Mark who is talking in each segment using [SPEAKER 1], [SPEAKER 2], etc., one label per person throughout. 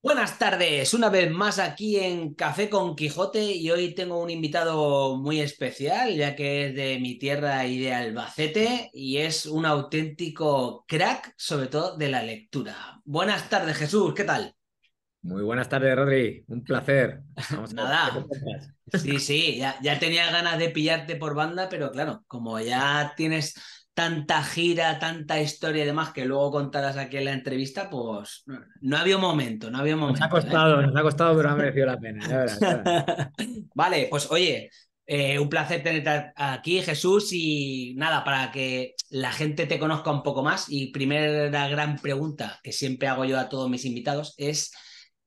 [SPEAKER 1] Buenas tardes, una vez más aquí en Café con Quijote y hoy tengo un invitado muy especial ya que es de mi tierra y de Albacete y es un auténtico crack sobre todo de la lectura. Buenas tardes Jesús, ¿qué tal? Muy buenas tardes Rodri, un placer. Nada, sí, sí, ya, ya tenía ganas de pillarte por banda pero claro, como ya tienes tanta gira, tanta historia y demás que luego contarás aquí en la entrevista, pues no, había había momento, no había momento. Nos ha ¿eh? costado, nos ha costado, pero ha merecido la pena. vale, pues oye, eh, un placer tenerte aquí, Jesús, y nada, para que la gente te conozca un poco más. Y primera gran pregunta que siempre hago yo a todos mis invitados es,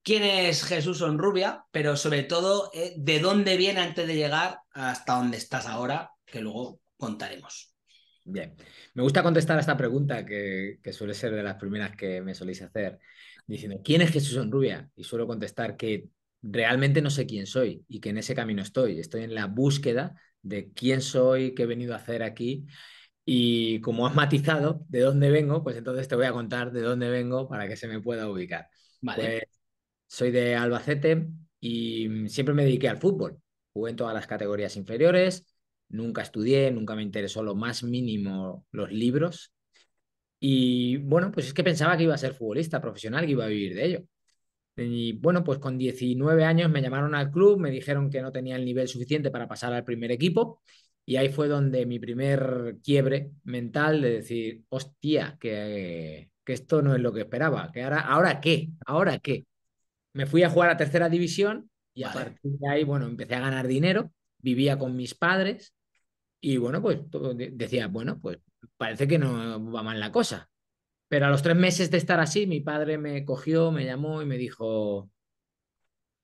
[SPEAKER 1] ¿quién es Jesús rubia, Pero sobre todo, eh, ¿de dónde viene antes de llegar hasta dónde estás ahora? Que luego contaremos.
[SPEAKER 2] Bien, me gusta contestar a esta pregunta que, suele ser de las primeras que me soléis hacer, diciendo, ¿quién es Jesús rubia Y suelo contestar que realmente no sé quién soy y que en ese camino estoy, estoy en la búsqueda de quién soy, qué he venido a hacer aquí. Y como has matizado de dónde vengo, pues entonces te voy a contar de dónde vengo para que se me pueda ubicar. Vale. Pues soy de Albacete y siempre me dediqué al fútbol. Jugué en todas las categorías inferiores, nunca estudié, nunca me interesó lo más mínimo los libros. Y bueno, pues es que pensaba que iba a ser futbolista profesional, que iba a vivir de ello. Y bueno, pues con 19 años me llamaron al club, me dijeron que no tenía el nivel suficiente para pasar al primer equipo. Y ahí fue donde mi primer quiebre mental de decir, hostia, que, que esto no es lo que esperaba, que ahora, ahora qué, ahora qué. Me fui a jugar a tercera división y a partir de ahí, bueno, empecé a ganar dinero, vivía con mis padres y bueno, pues, pues decía, bueno, pues parece que no va mal la cosa. Pero a los tres meses de estar así, mi padre me cogió, me llamó y me dijo,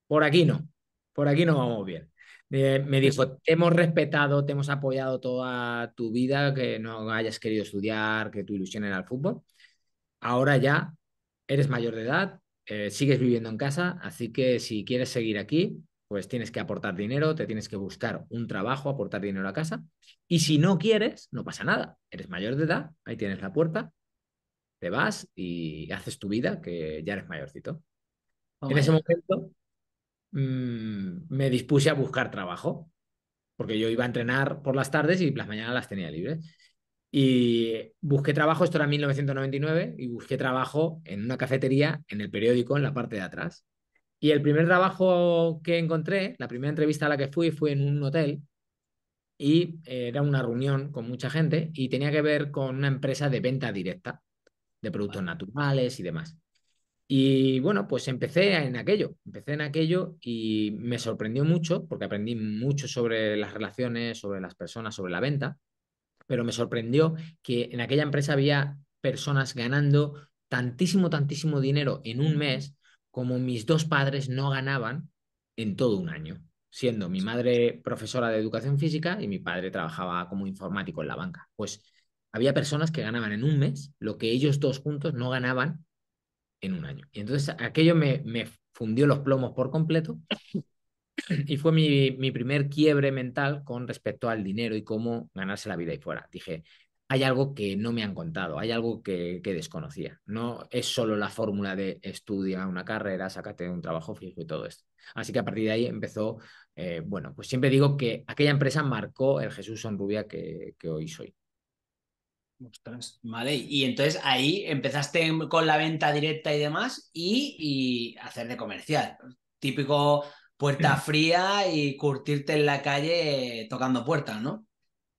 [SPEAKER 2] por aquí no, por aquí no vamos bien. Eh, me dijo, te hemos respetado, te hemos apoyado toda tu vida, que no hayas querido estudiar, que tu ilusión era el fútbol. Ahora ya eres mayor de edad, eh, sigues viviendo en casa, así que si quieres seguir aquí, pues tienes que aportar dinero, te tienes que buscar un trabajo, aportar dinero a casa. Y si no quieres, no pasa nada. Eres mayor de edad, ahí tienes la puerta, te vas y haces tu vida, que ya eres mayorcito.
[SPEAKER 1] Oh, en ese momento
[SPEAKER 2] mm, me dispuse a buscar trabajo, porque yo iba a entrenar por las tardes y las mañanas las tenía libres. Y busqué trabajo, esto era 1999, y busqué trabajo en una cafetería, en el periódico, en la parte de atrás. Y el primer trabajo que encontré, la primera entrevista a la que fui, fue en un hotel y eh, era una reunión con mucha gente y tenía que ver con una empresa de venta directa de productos naturales y demás. Y bueno, pues empecé en aquello, empecé en aquello y me sorprendió mucho porque aprendí mucho sobre las relaciones, sobre las personas, sobre la venta, pero me sorprendió que en aquella empresa había personas ganando tantísimo, tantísimo dinero en un mes como mis dos padres no ganaban en todo un año, siendo mi madre profesora de educación física y mi padre trabajaba como informático en la banca. Pues había personas que ganaban en un mes lo que ellos dos juntos no ganaban en un año. Y entonces aquello me, fundió los plomos por completo y fue mi, mi primer quiebre mental con respecto al dinero y cómo ganarse la vida y fuera. Dije, hay algo que no me han contado, hay algo que, desconocía. No es solo la fórmula de estudia una carrera, sácate un trabajo fijo y todo esto. Así que a partir de ahí empezó, eh, bueno, pues siempre digo que aquella empresa marcó el Jesús Sonrubia que, que hoy soy.
[SPEAKER 1] Ostras, vale, y entonces ahí empezaste con la venta directa y demás y, y hacer de comercial. Típico puerta mm. fría y curtirte en la calle tocando puertas, ¿no?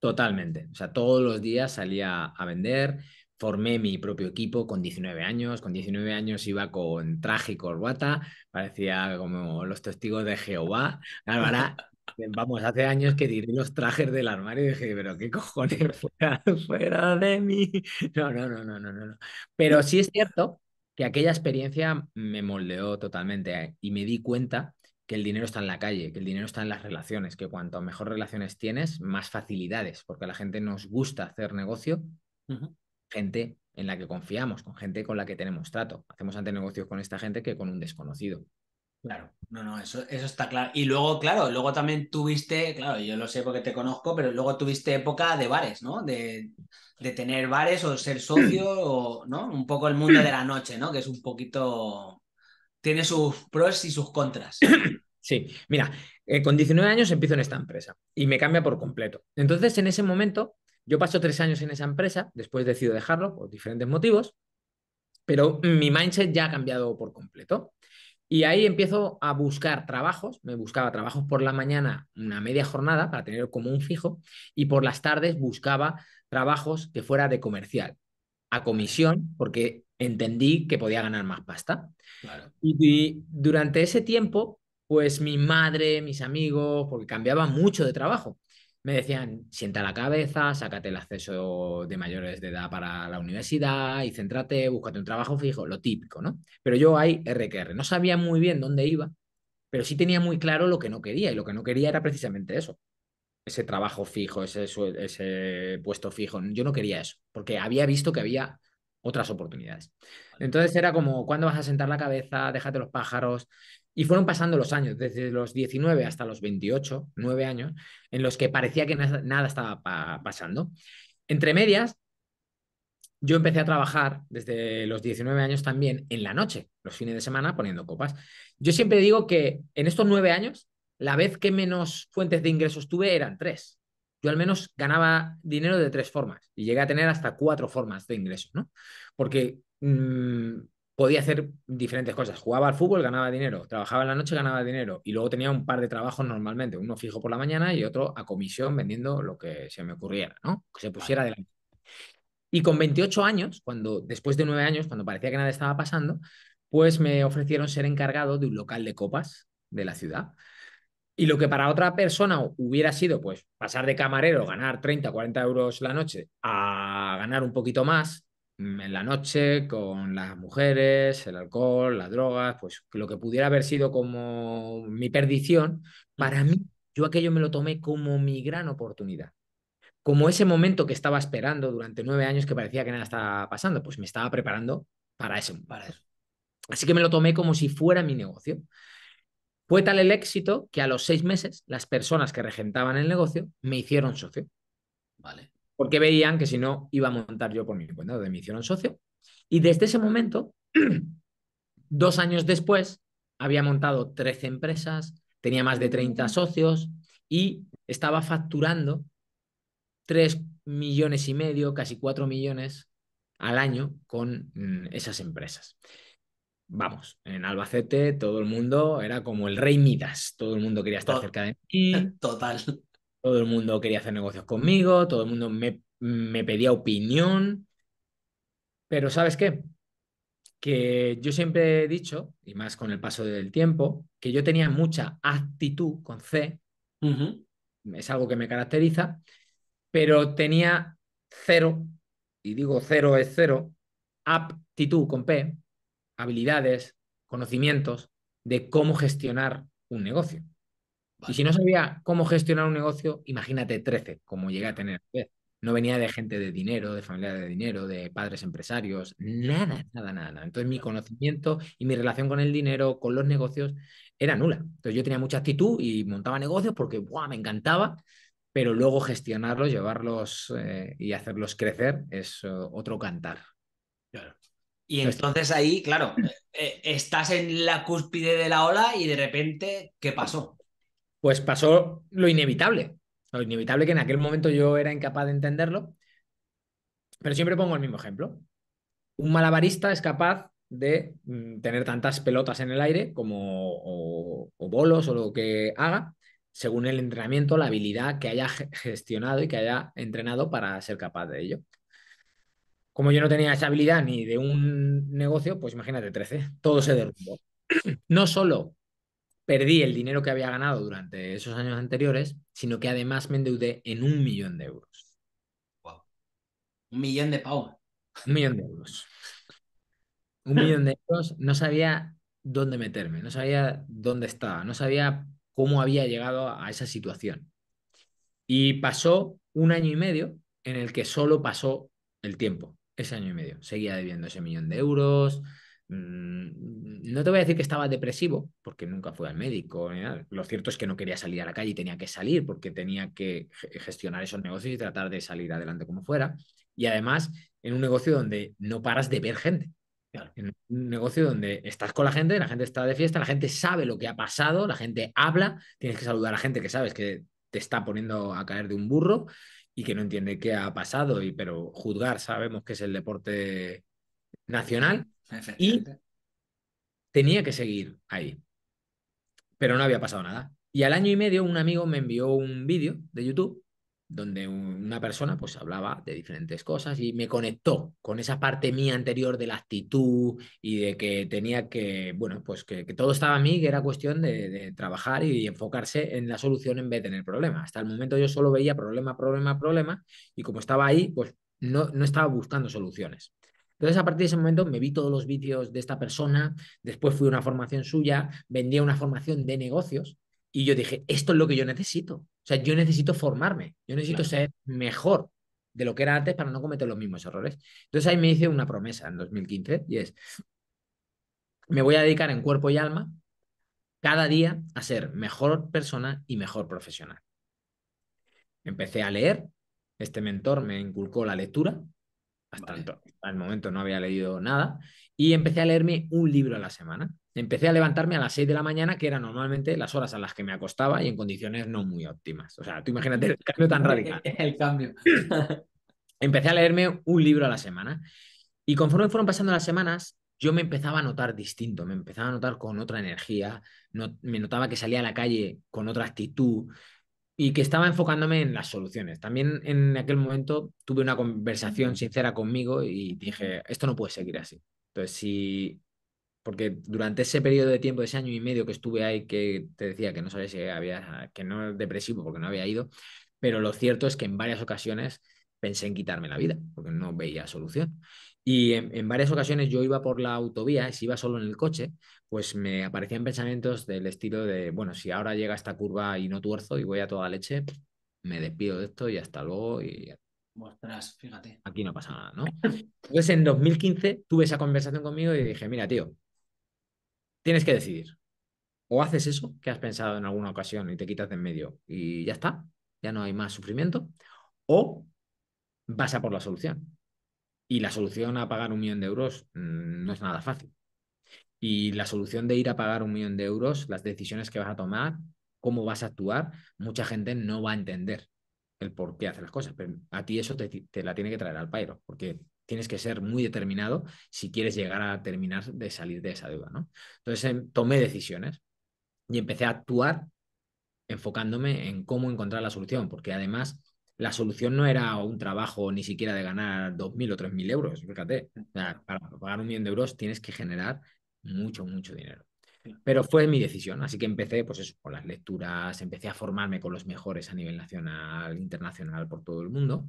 [SPEAKER 1] Totalmente. O sea, todos los días
[SPEAKER 2] salía a vender, formé mi propio equipo con 19 años. Con 19 años iba con traje y corbata, parecía como los testigos de Jehová. vamos, hace años que tiré los trajes del armario y dije, pero qué cojones, fuera, fuera de mí. No, no, no, no, no, no. Pero sí es cierto que aquella experiencia me moldeó totalmente eh, y me di cuenta que el dinero está en la calle, que el dinero está en las relaciones, que cuanto mejor relaciones tienes, más facilidades, porque a la gente nos gusta hacer negocio, gente en la que confiamos, con gente con la que tenemos trato. Hacemos antes negocios con esta gente que con un desconocido.
[SPEAKER 1] Claro, no, no, eso, está claro. Y luego, claro, luego también tuviste, claro, yo lo sé porque te conozco, pero luego tuviste época de bares, ¿no? De, tener bares o ser socio, o, ¿no? Un poco el mundo de la noche, ¿no? Que es un poquito. Tiene sus pros y sus contras.
[SPEAKER 2] Sí, mira, eh, con 19 años empiezo en esta empresa y me cambia por completo. Entonces, en ese momento, yo paso tres años en esa empresa, después decido dejarlo por diferentes motivos, pero mi mindset ya ha cambiado por completo. Y ahí empiezo a buscar trabajos, me buscaba trabajos por la mañana, una media jornada para tener como un fijo, y por las tardes buscaba trabajos que fuera de comercial, a comisión, porque entendí que podía ganar más pasta. y, durante ese tiempo pues mi madre, mis amigos, porque cambiaba mucho de trabajo. Me decían, sienta la cabeza, sácate el acceso de mayores de edad para la universidad y céntrate, búscate un trabajo fijo, lo típico, ¿no? Pero yo ahí RQR, no sabía muy bien dónde iba, pero sí tenía muy claro lo que no quería y lo que no quería era precisamente eso, ese trabajo fijo, ese, ese puesto fijo. Yo no quería eso, porque había visto que había otras oportunidades. Entonces era como, ¿cuándo vas a sentar la cabeza? Déjate los pájaros, y fueron pasando los años, desde los 19 hasta los 28, 9 años, en los que parecía que nada estaba pasando. Entre medias, yo empecé a trabajar desde los 19 años también en la noche, los fines de semana, poniendo copas. Yo siempre digo que en estos nueve años, la vez que menos fuentes de ingresos tuve eran tres. Yo al menos ganaba dinero de tres formas y llegué a tener hasta cuatro formas de ingresos, ¿no? Porque mm, podía hacer diferentes cosas. Jugaba al fútbol, ganaba dinero. Trabajaba en la noche, ganaba dinero. Y luego tenía un par de trabajos normalmente, uno fijo por la mañana y otro a comisión vendiendo lo que se me ocurriera, ¿no? Que se pusiera adelante. Y con 28 años, cuando después de 9 años, cuando parecía que nada estaba pasando, pues me ofrecieron ser encargado de un local de copas de la ciudad. Y lo que para otra persona hubiera sido, pues, pasar de camarero, ganar 30, 40 euros la noche, a ganar un poquito más, en la noche con las mujeres, el alcohol, las drogas, pues lo que pudiera haber sido como mi perdición, mm. para mí yo aquello me lo tomé como mi gran oportunidad. Como ese momento que estaba esperando durante nueve años que parecía que nada estaba pasando, pues me estaba preparando para eso. Para eso. Así que me lo tomé como si fuera mi negocio. Fue tal el éxito que a los seis meses las personas que regentaban el negocio me hicieron socio. Vale porque veían que si no iba a montar yo por mi cuenta, de misión hicieron socio. Y desde ese momento, dos años después, había montado 13 empresas, tenía más de 30 socios y estaba facturando 3 millones y medio, casi 4 millones al año con mm, esas empresas. Vamos, en Albacete todo el mundo era como el rey Midas, todo el mundo quería estar cerca de mí. Total. Todo el mundo quería hacer negocios conmigo, todo el mundo me, pedía opinión. Pero ¿sabes qué? Que yo siempre he dicho, y más con el paso del tiempo, que yo tenía mucha aptitud con C, es algo que me caracteriza, pero tenía cero, y digo cero es cero, aptitud con P, habilidades, conocimientos de cómo gestionar un negocio. Y si no sabía cómo gestionar un negocio, imagínate 13, como llegué a tener. No venía de gente de dinero, de familia de dinero, de padres empresarios, nada, nada, nada. Entonces mi conocimiento y mi relación con el dinero, con los negocios, era nula. Entonces yo tenía mucha actitud y montaba negocios porque ¡buah, me encantaba, pero luego gestionarlos, llevarlos eh, y hacerlos
[SPEAKER 1] crecer es eh, otro cantar. Claro. Y entonces ahí, claro, eh, estás en la cúspide de la ola y de repente, ¿qué pasó? pues
[SPEAKER 2] pasó lo inevitable. Lo inevitable que en aquel momento yo era incapaz de entenderlo. Pero siempre pongo el mismo ejemplo. Un malabarista es capaz de mm, tener tantas pelotas en el aire como bolos o lo que haga, según el entrenamiento, la habilidad que haya gestionado y que haya entrenado para ser capaz de ello. Como yo no tenía esa habilidad ni de un negocio, pues imagínate 13, todo se derrumbó. No solo perdí el dinero que había ganado durante esos años anteriores, sino que además me endeudé en un millón de euros. Wow. Un millón de pavos. Un millón de euros.
[SPEAKER 1] Un millón de euros. No
[SPEAKER 2] sabía dónde meterme, no sabía dónde estaba, no sabía cómo había llegado a esa situación. Y pasó un año y medio en el que solo pasó el tiempo, ese año y medio. Seguía debiendo ese millón de euros, Mm, no te voy a decir que estaba depresivo, porque nunca fue al médico. Lo cierto es que no quería salir a la calle y tenía que salir porque tenía que gestionar esos negocios y tratar de salir adelante como fuera. Y además, en un negocio donde no paras de ver gente. En un negocio donde estás con la gente, la gente está de fiesta, la gente sabe lo que ha pasado, la gente habla, tienes que saludar a la gente que sabes que te está poniendo a caer de un burro y que no entiende qué ha pasado, y, pero juzgar sabemos que es el deporte nacional y tenía que seguir ahí. Pero no había pasado nada. Y al año y medio un amigo me envió un vídeo de YouTube donde una persona pues hablaba de diferentes cosas y me conectó con esa parte mía anterior de la actitud y de que tenía que, bueno, pues que, todo estaba a mí, que era cuestión de, trabajar y enfocarse en la solución en vez de en el problema. Hasta el momento yo solo veía problema, problema, problema y como estaba ahí, pues no estaba buscando soluciones. Entonces, a partir de ese momento me vi todos los vídeos de esta persona, después fui a una formación suya, vendía una formación de negocios y yo dije, esto es lo que yo necesito. O sea, yo necesito formarme, yo necesito ser mejor de lo que era antes para no cometer los mismos errores. Entonces ahí me hice una promesa en 2015 y es, me voy a dedicar en cuerpo y alma cada día a ser mejor persona y mejor profesional. Empecé a leer, este mentor me inculcó la lectura, hasta, entonces al momento no había leído nada, y empecé a leerme un libro a la semana. Empecé a levantarme a las 6 de la mañana, que eran normalmente las horas a las que me acostaba y en condiciones no muy óptimas. O sea, tú imagínate el cambio tan radical. el cambio. empecé a leerme un libro a la semana. Y conforme fueron pasando las semanas, yo me empezaba a notar distinto, me empezaba a notar con otra energía, me notaba que salía a la calle con otra actitud, y que estaba enfocándome en las soluciones. También en aquel momento tuve una conversación sincera conmigo y dije, esto no puede seguir así. Entonces, sí, porque durante ese periodo de tiempo, ese año y medio que estuve ahí, que te decía que no sabía si había, que no era depresivo porque no había ido, pero lo cierto es que en varias ocasiones pensé en quitarme la vida porque no veía solución. Y en, varias ocasiones yo iba por la autovía, y si iba solo en el coche, pues me aparecían pensamientos del estilo de, bueno, si ahora llega esta curva y no tuerzo y voy a toda leche, me despido de esto y hasta luego. Y... fíjate. Aquí no pasa nada, ¿no? Entonces en 2015 tuve esa conversación conmigo y dije, mira, tío, tienes que decidir. O haces eso que has pensado en alguna ocasión y te quitas de en medio y ya está, ya no hay más sufrimiento, o vas a por la solución. Y la solución a pagar un millón de euros mm, no es nada fácil. Y la solución de ir a pagar un millón de euros, las decisiones que vas a tomar, cómo vas a actuar, mucha gente no va a entender el por qué hace las cosas. Pero a ti eso te, la tiene que traer al pairo, porque tienes que ser muy determinado si quieres llegar a terminar de salir de esa deuda, ¿no? Entonces em, tomé decisiones y empecé a actuar enfocándome en cómo encontrar la solución, porque además la solución no era un trabajo ni siquiera de ganar 2.000 o 3.000 euros, fíjate. para pagar un millón de euros tienes que generar mucho, mucho dinero. Pero fue mi decisión, así que empecé pues eso, con las lecturas, empecé a formarme con los mejores a nivel nacional, internacional, por todo el mundo,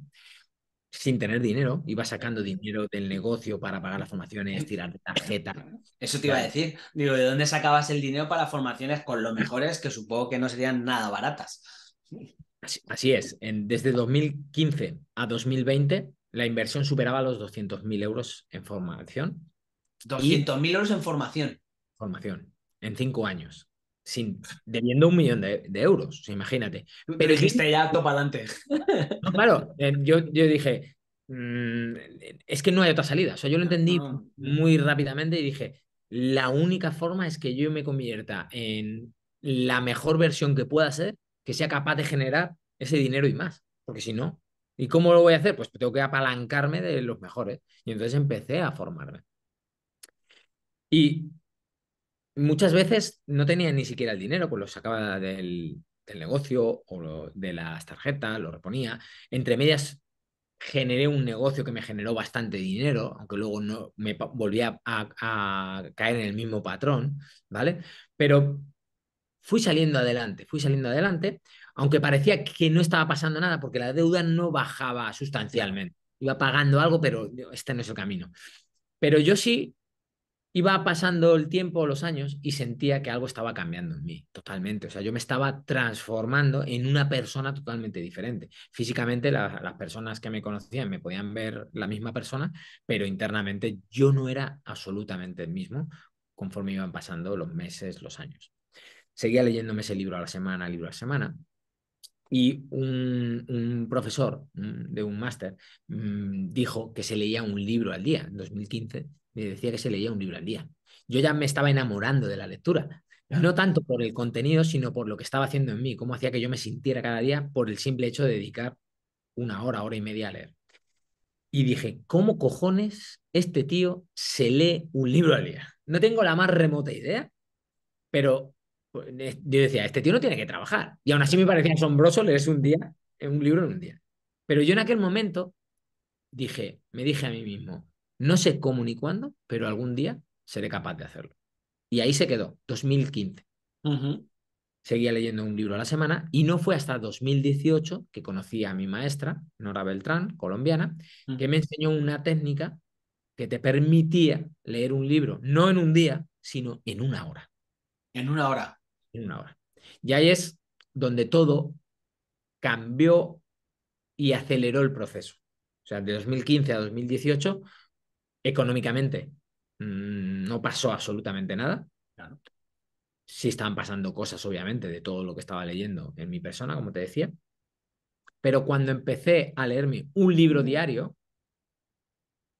[SPEAKER 2] sin tener dinero,
[SPEAKER 1] iba sacando dinero del negocio para pagar las formaciones, tirar tarjeta. Eso te iba a decir, digo, ¿de dónde sacabas el dinero para formaciones con los mejores que supongo que no serían nada baratas? Así, es, desde 2015 a 2020 la
[SPEAKER 2] inversión superaba los 200.000 euros en formación. 200.000 euros en formación. Formación, en cinco años, sin, debiendo un millón de, euros, imagínate. Pero, hiciste ya, topa adelante. claro, yo, yo dije, mm, es que no hay otra salida. O sea, yo lo entendí muy rápidamente y dije, la única forma es que yo me convierta en la mejor versión que pueda ser que sea capaz de generar ese dinero y más, porque si no, ¿y cómo lo voy a hacer? Pues tengo que apalancarme de los mejores. Y entonces empecé a formarme. Y muchas veces no tenía ni siquiera el dinero, pues lo sacaba del, negocio o de las tarjetas, lo reponía. Entre medias generé un negocio que me generó bastante dinero, aunque luego no me volvía a, a, caer en el mismo patrón, ¿vale? Pero fui saliendo adelante, fui saliendo adelante, aunque parecía que no estaba pasando nada porque la deuda no bajaba sustancialmente. Iba pagando algo, pero este no es el camino. Pero yo sí iba pasando el tiempo, los años, y sentía que algo estaba cambiando en mí totalmente. O sea, yo me estaba transformando en una persona totalmente diferente. Físicamente, las personas que me conocían me podían ver la misma persona, pero internamente yo no era absolutamente el mismo conforme iban pasando los meses, los años seguía leyéndome ese libro a la semana, libro a la semana. Y un, un profesor mm, de un máster mm, dijo que se leía un libro al día, en 2015, me decía que se leía un libro al día. Yo ya me estaba enamorando de la lectura, no tanto por el contenido, sino por lo que estaba haciendo en mí, cómo hacía que yo me sintiera cada día por el simple hecho de dedicar una hora, hora y media a leer. Y dije, ¿cómo cojones este tío se lee un libro al día? No tengo la más remota idea, pero pues, eh, yo decía, este tío no tiene que trabajar. Y aún así me parecía asombroso leerse un día, eh, un libro en un día. Pero yo en aquel momento dije, me dije a mí mismo, no sé cómo ni cuándo, pero algún día seré capaz de hacerlo. Y ahí se quedó, 2015. Seguía leyendo un libro a la semana y no fue hasta 2018 que conocí a mi maestra, Nora Beltrán, colombiana, que me enseñó una técnica que te permitía leer un libro, no en un día, sino en una hora. En una hora una hora. Y ahí es donde todo cambió
[SPEAKER 1] y aceleró
[SPEAKER 2] el proceso. O sea, de 2015 a 2018, económicamente
[SPEAKER 1] mm,
[SPEAKER 2] no pasó absolutamente nada. Claro. Sí estaban pasando cosas, obviamente, de todo lo que estaba leyendo en mi persona, como te decía. Pero cuando empecé a leerme un libro diario,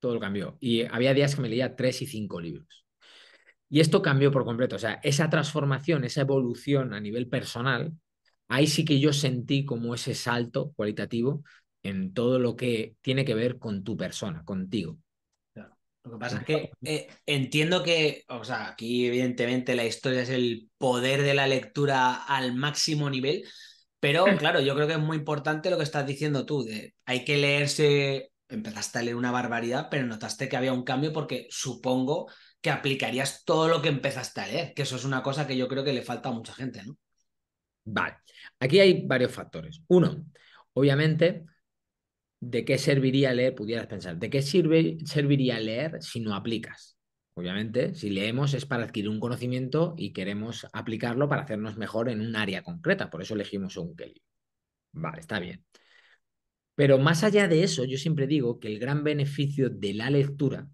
[SPEAKER 2] todo cambió. Y había días que me leía tres y cinco libros. Y esto cambió por completo. O sea, esa transformación, esa evolución a nivel personal, ahí sí que yo sentí como ese salto cualitativo en todo lo que tiene que ver con tu persona, contigo.
[SPEAKER 1] Lo que pasa es que pues eh, entiendo que, o sea, aquí evidentemente la historia es el poder de la lectura al máximo nivel, pero claro, yo creo que es muy importante lo que estás diciendo tú, de hay que leerse, empezaste a leer una barbaridad, pero notaste que había un cambio porque supongo que aplicarías todo lo que empezaste a leer, que eso es una cosa que yo creo que le falta a mucha gente, ¿no? Vale,
[SPEAKER 2] aquí hay varios factores. Uno, obviamente, ¿de qué serviría leer? Pudieras pensar, ¿de qué sirve, serviría leer si no aplicas? Obviamente, si leemos es para adquirir un conocimiento y queremos aplicarlo para hacernos mejor en un área concreta, por eso elegimos un Kelly. Vale, está bien. Pero más allá de eso, yo siempre digo que el gran beneficio de la lectura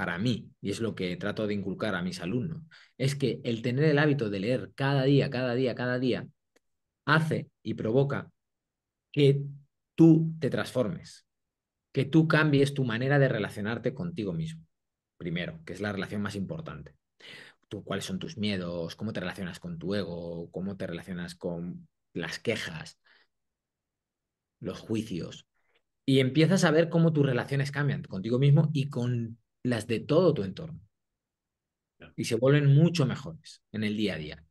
[SPEAKER 2] para mí, y es lo que trato de inculcar a mis alumnos, es que el tener el hábito de leer cada día, cada día, cada día, hace y provoca que tú te transformes, que tú cambies tu manera de relacionarte contigo mismo, primero, que es la relación más importante. cuáles son tus miedos, cómo te relacionas con tu ego, cómo te relacionas con las quejas, los juicios. Y empiezas a ver cómo tus relaciones cambian contigo mismo y con las de todo tu entorno. Y se vuelven mucho mejores en el día a día.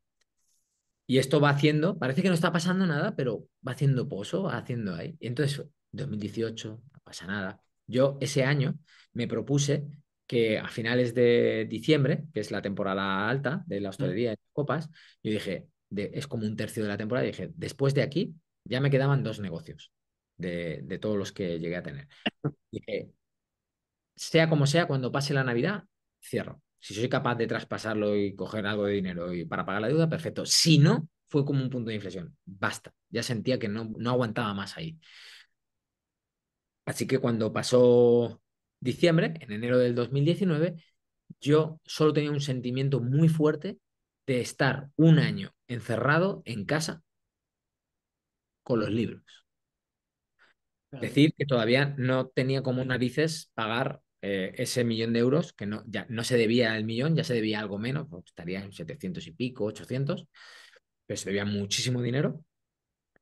[SPEAKER 2] Y esto va haciendo, parece que no está pasando nada, pero va haciendo pozo, va haciendo ahí. Y entonces, 2018, no pasa nada. Yo ese año me propuse que a finales de diciembre, que es la temporada alta de la hostelería de copas, yo dije, es como un tercio de la temporada, dije, después de aquí ya me quedaban dos negocios de, de todos los que llegué a tener. sea como sea, cuando pase la Navidad, cierro. Si soy capaz de traspasarlo y coger algo de dinero y para pagar la deuda, perfecto. Si no, fue como un punto de inflexión. Basta. Ya sentía que no, aguantaba más ahí. Así que cuando pasó diciembre, en enero del 2019, yo solo tenía un sentimiento muy fuerte de estar un año encerrado en casa con los libros. Es Decir que todavía no tenía como narices pagar eh, ese millón de euros, que no, ya no se debía el millón, ya se debía algo menos, pues, estaría en 700 y pico, 800, pero se debía muchísimo dinero,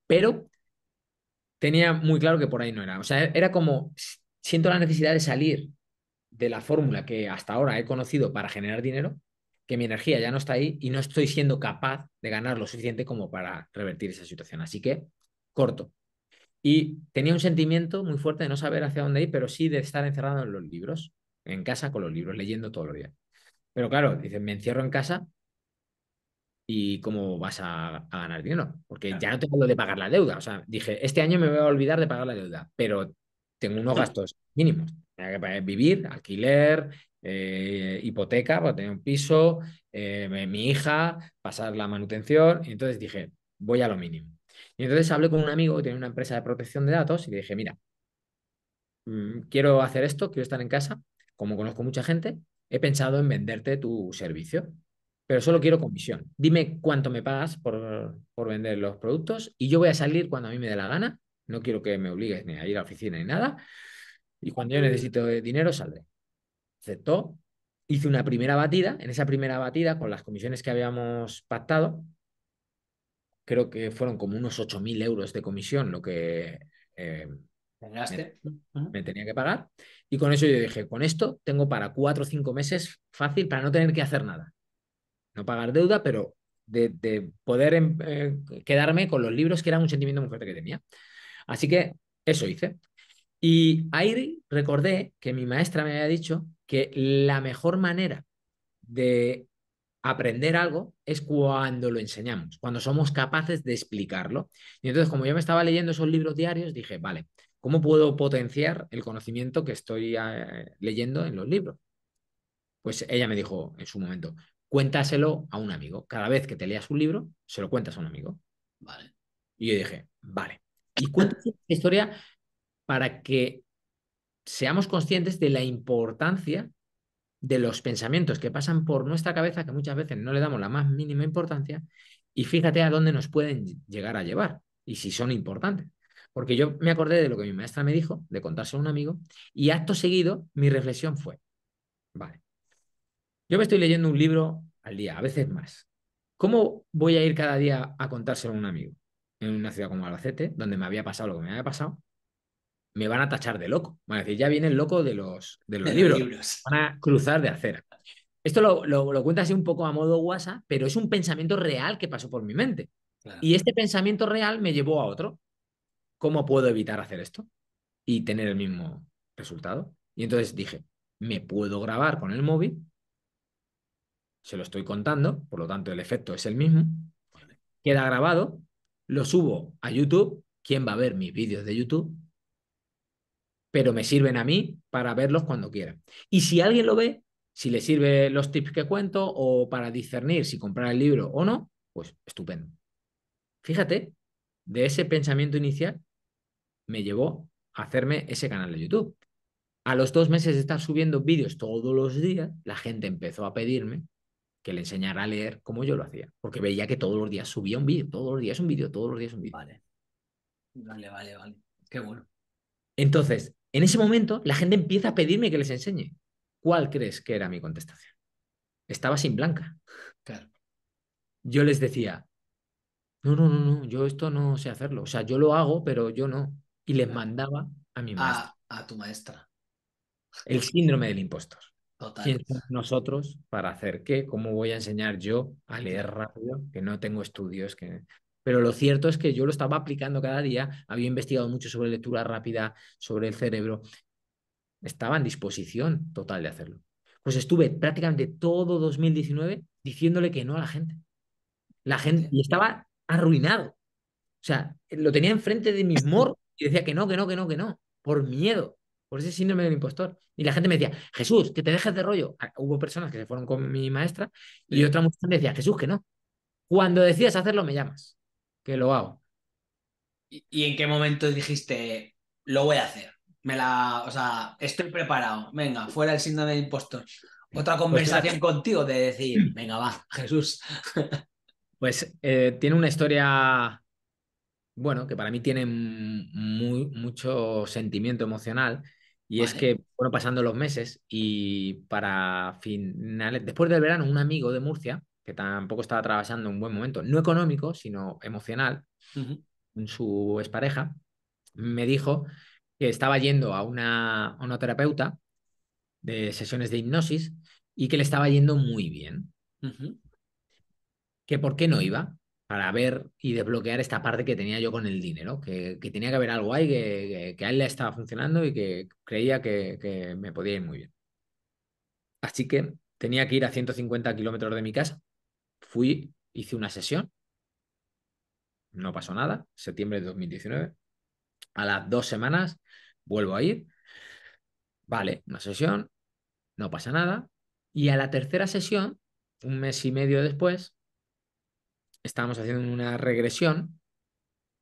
[SPEAKER 2] pero tenía muy claro que por ahí no era. O sea, e-, era como, siento la necesidad de salir de la fórmula que hasta ahora he conocido para generar dinero, que mi energía ya no está ahí y no estoy siendo capaz de ganar lo suficiente como para revertir esa situación. Así que corto, y tenía un sentimiento muy fuerte de no saber hacia dónde ir, pero sí de estar encerrado en los libros, en casa con los libros, leyendo todos los días. Pero claro, dicen, me encierro en casa y cómo vas a, ganar dinero, porque ya no tengo lo de pagar la deuda. O sea, dije, este año me voy a olvidar de pagar la deuda, pero tengo unos gastos mínimos. vivir, alquiler, eh, hipoteca, para tener un piso, eh, mi hija, pasar la manutención. Y entonces dije, voy a lo mínimo. Y entonces hablé con un amigo que tiene una empresa de protección de datos y le dije, mira, mm, quiero hacer esto, quiero estar en casa, como conozco mucha gente, he pensado en venderte tu servicio, pero solo quiero comisión. Dime cuánto me pagas por, por vender los productos y yo voy a salir cuando a mí me dé la gana, no quiero que me obligues ni a ir a la oficina ni nada, y cuando yo necesito dinero saldré. Aceptó, hice una primera batida, en esa primera batida con las comisiones que habíamos pactado, creo que fueron como unos 8.000 euros de comisión lo que eh, me, tenía que pagar. Y con eso yo dije, con esto tengo para cuatro o cinco meses fácil para no tener que hacer nada. No pagar deuda, pero de, poder em, eh, quedarme con los libros, que era un sentimiento muy fuerte que tenía. Así que eso hice. Y ahí recordé que mi maestra me había dicho que la mejor manera de aprender algo es cuando lo enseñamos, cuando somos capaces de explicarlo. Y entonces, como yo me estaba leyendo esos libros diarios, dije, vale, ¿cómo puedo potenciar el conocimiento que estoy eh, leyendo en los libros? Pues ella me dijo en su momento, cuéntaselo a un amigo. Cada vez que te leas un libro, se lo cuentas a un amigo. Vale. Y yo dije, vale. Y cuéntame esta historia para que seamos conscientes de la importancia de los pensamientos que pasan por nuestra cabeza, que muchas veces no le damos la más mínima importancia, y fíjate a dónde nos pueden llegar a llevar y si son importantes. Porque yo me acordé de lo que mi maestra me dijo, de contárselo a un amigo, y acto seguido mi reflexión fue, vale, yo me estoy leyendo un libro al día, a veces más. ¿Cómo voy a ir cada día a contárselo a un amigo? En una ciudad como Albacete, donde me había pasado lo que me había pasado, me van a tachar de loco. Van a decir, ya viene el loco de los, libros. Van a cruzar de acera. Esto lo, lo, cuenta así un poco a modo guasa, pero es un pensamiento real que pasó por mi mente. Y este pensamiento real me llevó a otro. ¿Cómo puedo evitar hacer esto? Y tener el mismo resultado. Y entonces dije, me puedo grabar con el móvil, se lo estoy contando, por lo tanto el efecto es el mismo, queda grabado, lo subo a YouTube, ¿quién va a ver mis vídeos de YouTube? pero me sirven a mí para verlos cuando quiera. Y si alguien lo ve, si le sirve los tips que cuento o para discernir si comprar el libro o no, pues estupendo. Fíjate, de ese pensamiento inicial me llevó a hacerme ese canal de YouTube. A los dos meses de estar subiendo vídeos todos los días, la gente empezó a pedirme que le enseñara a leer como yo lo hacía, porque veía que todos los días subía un vídeo, todos los días un vídeo, todos los días un vídeo. Vale.
[SPEAKER 1] Vale, vale, vale. Qué bueno.
[SPEAKER 2] Entonces, en ese momento, la gente empieza a pedirme que les enseñe. ¿Cuál crees que era mi contestación? Estaba sin blanca. Claro. Yo les decía,
[SPEAKER 1] no, no, no, no,
[SPEAKER 2] yo esto no sé hacerlo. O sea, yo lo hago, pero yo no. Y les mandaba a mi maestra.
[SPEAKER 1] A, tu maestra.
[SPEAKER 2] El síndrome del impostor. Total. nosotros para hacer qué? ¿Cómo voy a enseñar yo a leer rápido? Que no tengo estudios, que pero lo cierto es que yo lo estaba aplicando cada día, había investigado mucho sobre lectura rápida, sobre el cerebro, estaba en disposición total de hacerlo. Pues estuve prácticamente todo 2019 diciéndole que no a la gente. La gente y estaba arruinado. O sea, lo tenía enfrente de mi humor y decía que no, que no, que no, que no, por miedo, por ese síndrome del impostor. Y la gente me decía, Jesús, que te dejes de rollo. Ah, hubo personas que se fueron con mi maestra y otra mujer me decía, Jesús, que no. Cuando decidas hacerlo, me llamas
[SPEAKER 1] que lo hago. ¿Y en qué momento dijiste, lo voy a hacer? Me la, o sea, estoy preparado. Venga, fuera el síndrome de impostor. Otra pues conversación contigo de decir, venga, va, Jesús.
[SPEAKER 2] Pues eh, tiene una historia, bueno, que para mí tiene muy, mucho sentimiento emocional. Y es que bueno pasando los meses y para finales, después del verano, un amigo de Murcia que tampoco estaba atravesando un buen momento, no económico, sino emocional, su expareja, me dijo que estaba yendo a una, a terapeuta de sesiones de hipnosis y que le estaba yendo muy bien. Que por qué no iba para ver y desbloquear esta parte que tenía yo con el dinero, que, tenía que haber algo ahí que, que, que, a él le estaba funcionando y que creía que, me podía ir muy bien. Así que tenía que ir a 150 kilómetros de mi casa fui, hice una sesión, no pasó nada, septiembre de 2019. A las dos semanas vuelvo a ir, vale, una sesión, no pasa nada. Y a la tercera sesión, un mes y medio después, estábamos haciendo una regresión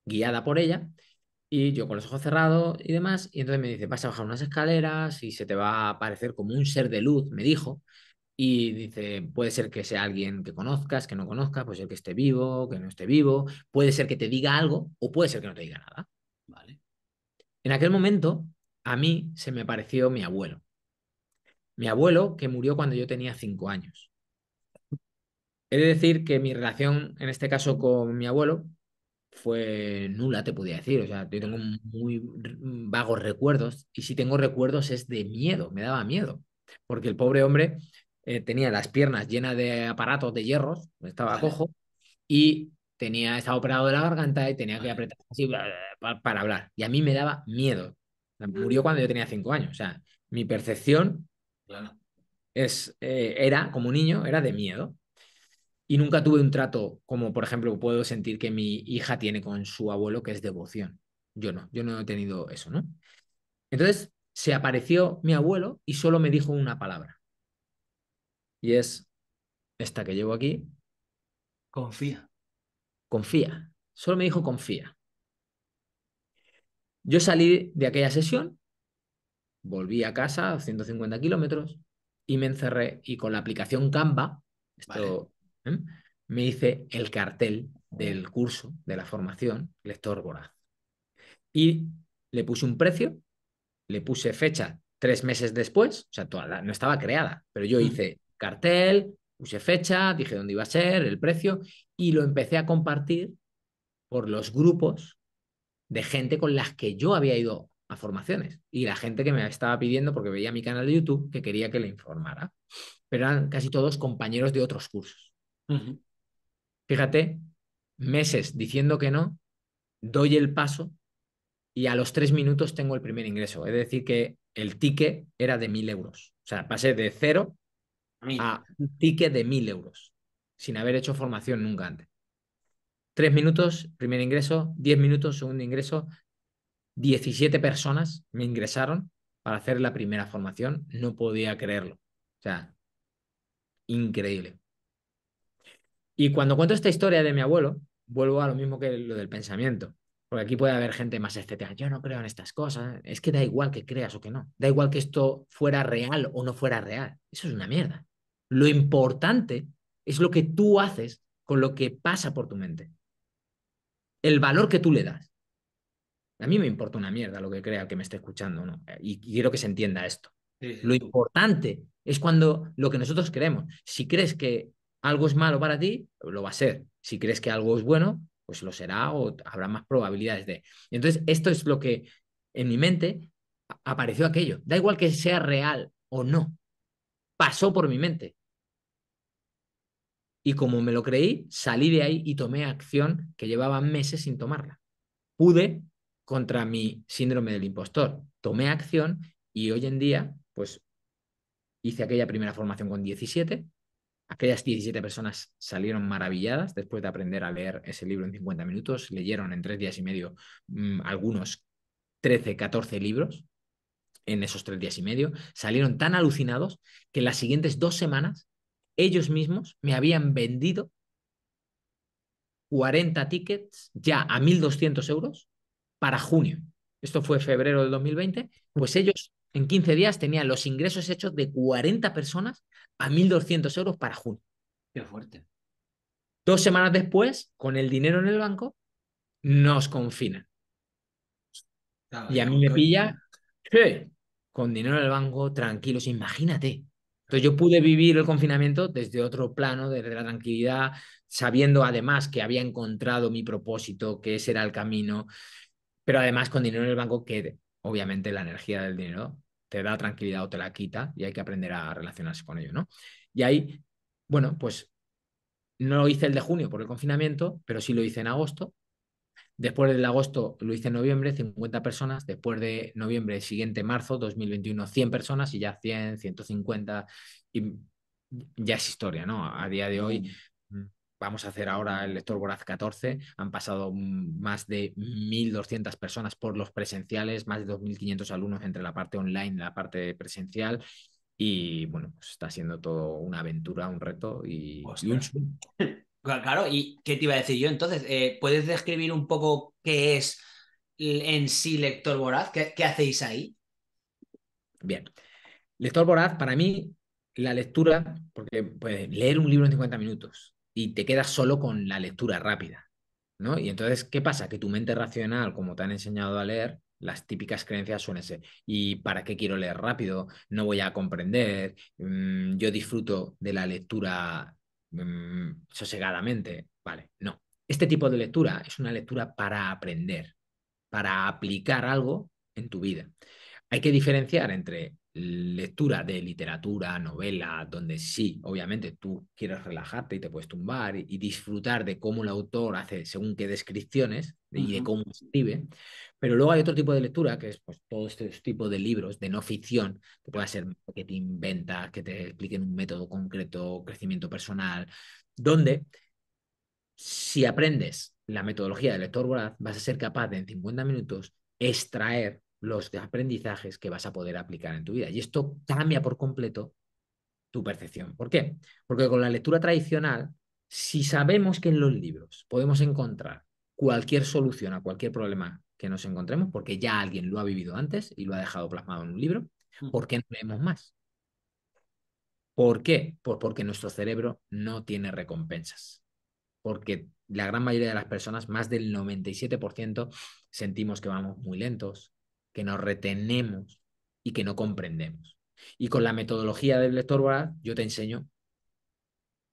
[SPEAKER 2] guiada por ella y yo con los ojos cerrados y demás, y entonces me dice, vas a bajar unas escaleras y se te va a aparecer como un ser de luz, me dijo, y dice, puede ser que sea alguien que conozcas, que no conozcas, puede ser que esté vivo, que no esté vivo, puede ser que te diga algo o puede ser que no te diga nada. ¿Vale? En aquel momento, a mí se me pareció mi abuelo. Mi abuelo que murió cuando yo tenía cinco años. He de decir que mi relación, en este caso con mi abuelo, fue nula, te podía decir. O sea, yo tengo muy mm, vagos recuerdos y si tengo recuerdos es de miedo, me daba miedo. Porque el pobre hombre eh, tenía las piernas llenas de aparatos de hierros, estaba cojo, y tenía, estaba operado de la garganta y tenía que apretar así para hablar. Y a mí me daba miedo. Murió cuando yo tenía cinco años. O sea, mi percepción eh, era, como niño, era de miedo. Y nunca tuve un trato como, por ejemplo, puedo sentir que mi hija tiene con su abuelo, que es devoción. Yo no, yo no he tenido eso, ¿no? Entonces, se apareció mi abuelo y solo me dijo una palabra. Y es esta que llevo aquí. Confía. Confía. Solo me dijo confía. Yo salí de aquella sesión, volví a casa a 150 kilómetros y me encerré y con la aplicación Canva, esto, ¿eh? me hice el cartel del curso, de la formación, lector voraz. Y le puse un precio, le puse fecha tres meses después, o sea, toda no estaba creada, pero yo mm. hice cartel, puse fecha, dije dónde iba a ser, el precio, y lo empecé a compartir por los grupos de gente con las que yo había ido a formaciones y la gente que me estaba pidiendo porque veía mi canal de YouTube que quería que le informara, pero eran casi todos compañeros de otros cursos. Fíjate, meses diciendo que no, doy el paso y a los tres minutos tengo el primer ingreso. Es decir, que el ticket era de mil euros. O sea, pasé de cero a un ticket de mil euros, sin haber hecho formación nunca antes. Tres minutos, primer ingreso, diez minutos, segundo ingreso. 17 personas me ingresaron para hacer la primera formación. No podía creerlo. O sea, increíble. Y cuando cuento esta historia de mi abuelo, vuelvo a lo mismo que lo del pensamiento. Porque aquí puede haber gente más estética. Yo no creo en estas cosas. Es que da igual que creas o que no. Da igual que esto fuera real o no fuera real. Eso es una mierda. Lo importante es lo que tú haces con lo que pasa por tu mente. El valor que tú le das. A mí me importa una mierda lo que crea que me esté escuchando, ¿no? Y quiero que se entienda esto. Lo importante es cuando lo que nosotros queremos. Si crees que algo es malo para ti, lo va a ser. Si crees que algo es bueno, pues lo será o habrá más probabilidades de. Entonces, esto es lo que en mi mente apareció aquello. Da igual que sea real o no pasó por mi mente. Y como me lo creí, salí de ahí y tomé acción que llevaba meses sin tomarla. Pude contra mi síndrome del impostor. Tomé acción y hoy en día, pues hice aquella primera formación con 17. Aquellas 17 personas salieron maravilladas después de aprender a leer ese libro en 50 minutos. Leyeron en tres días y medio mm, algunos 13, 14 libros en esos tres días y medio, salieron tan alucinados que en las siguientes dos semanas ellos mismos me habían vendido 40 tickets ya a 1.200 euros para junio. Esto fue febrero del 2020. Pues ellos en 15 días tenían los ingresos hechos de 40 personas a 1.200 euros para junio. Qué fuerte. Dos semanas después, con el dinero en el banco, nos confinan.
[SPEAKER 1] y a mí me pilla,
[SPEAKER 2] con dinero en el banco, tranquilos, imagínate. Entonces yo pude vivir el confinamiento desde otro plano, desde la tranquilidad, sabiendo además que había encontrado mi propósito, que ese era el camino, pero además con dinero en el banco que obviamente la energía del dinero te da tranquilidad o te la quita y hay que aprender a relacionarse con ello, ¿no? Y ahí, bueno, pues no lo hice el de junio por el confinamiento, pero sí lo hice en agosto Después del agosto lo hice en noviembre, 50 personas. Después de noviembre, siguiente marzo, 2021, 100 personas y ya 100, 150. Y ya es historia, ¿no? A día de hoy mm. Mm, vamos a hacer ahora el lector voraz 14. Han pasado mm, más de 1.200 personas por los presenciales, más de 2.500 alumnos entre la parte online y la parte presencial. Y bueno, pues está siendo todo una aventura, un reto y, y
[SPEAKER 1] Claro, ¿y qué te iba a decir yo entonces? Eh, ¿Puedes describir un poco qué es en sí Lector Voraz? ¿Qué, hacéis ahí?
[SPEAKER 2] Bien. Lector Voraz, para mí, la lectura, porque puedes leer un libro en 50 minutos y te quedas solo con la lectura rápida, ¿no? Y entonces, ¿qué pasa? Que tu mente racional, como te han enseñado a leer, las típicas creencias suelen ser, ¿y para qué quiero leer rápido? No voy a comprender, mm, yo disfruto de la lectura Mm, sosegadamente. Vale, no. Este tipo de lectura es una lectura para aprender, para aplicar algo en tu vida. Hay que diferenciar entre lectura de literatura, novela, donde sí, obviamente tú quieres relajarte y te puedes tumbar y, disfrutar de cómo el autor hace según qué descripciones y de cómo escribe. Pero luego hay otro tipo de lectura, que es pues, todo este tipo de libros de no ficción, que pueda ser que te inventas, que te expliquen un método concreto, crecimiento personal, donde si aprendes la metodología del lector vas a ser capaz de en 50 minutos extraer los aprendizajes que vas a poder aplicar en tu vida. Y esto cambia por completo tu percepción. ¿Por qué? Porque con la lectura tradicional, si sabemos que en los libros podemos encontrar cualquier solución a cualquier problema que nos encontremos, porque ya alguien lo ha vivido antes y lo ha dejado plasmado en un libro, mm. ¿por qué no leemos más? ¿Por qué? Pues porque nuestro cerebro no tiene recompensas. Porque la gran mayoría de las personas, más del 97%, sentimos que vamos muy lentos, que nos retenemos y que no comprendemos. Y con mm. la metodología del lector yo te enseño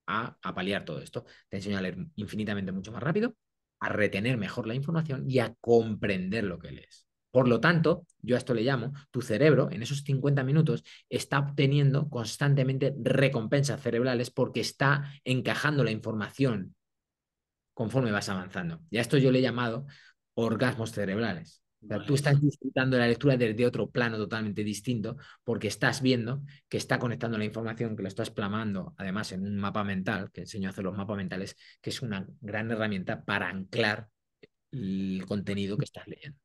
[SPEAKER 2] a, a paliar todo esto. Te enseño a leer infinitamente mucho más rápido, a retener mejor la información y a comprender lo que lees. Por lo tanto, yo a esto le llamo, tu cerebro en esos 50 minutos está obteniendo constantemente recompensas cerebrales porque está encajando la información conforme vas avanzando. Y a esto yo le he llamado orgasmos cerebrales tú estás disfrutando la lectura desde otro plano totalmente distinto porque estás viendo que está conectando la información, que lo estás plamando, además en un mapa mental, que enseño a hacer los mapas mentales, que es una gran herramienta para anclar el contenido que estás leyendo.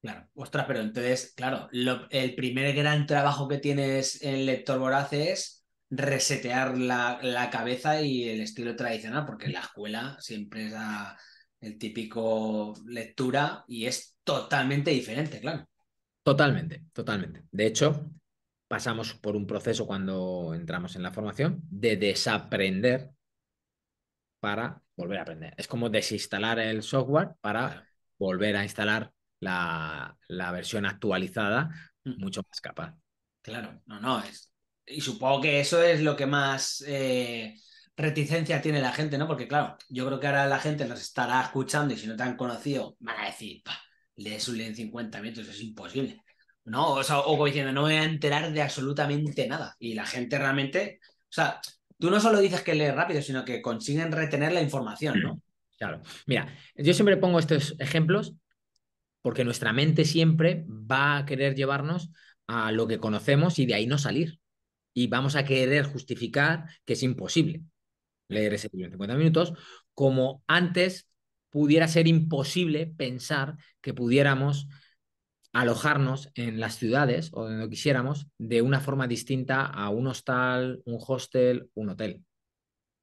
[SPEAKER 1] Claro, ostras, pero entonces, claro, el primer gran trabajo que tienes el lector voraz es resetear la, la, cabeza y el estilo tradicional, porque la escuela siempre es a el típico lectura y es totalmente diferente, claro.
[SPEAKER 2] Totalmente, totalmente. De hecho, pasamos por un proceso cuando entramos en la formación de desaprender para volver a aprender. Es como desinstalar el software para volver a instalar la, versión actualizada mm. mucho más capaz.
[SPEAKER 1] Claro, no, no, es... Y supongo que eso es lo que más eh, reticencia tiene la gente, ¿no? Porque claro, yo creo que ahora la gente nos estará escuchando y si no te han conocido, van a decir, le en 50 metros, es imposible. No, o sea, o diciendo, no voy a enterar de absolutamente nada. Y la gente realmente, o sea, tú no solo dices que lees rápido, sino que consiguen retener la información, ¿no? Claro. Mira, yo siempre pongo estos ejemplos
[SPEAKER 2] porque nuestra mente siempre va a querer llevarnos a lo que conocemos y de ahí no salir. Y vamos a querer justificar que es imposible leer ese libro en 50 minutos, como antes pudiera ser imposible pensar que pudiéramos alojarnos en las ciudades o donde quisiéramos de una forma distinta a un hostal, un hostel, un hotel.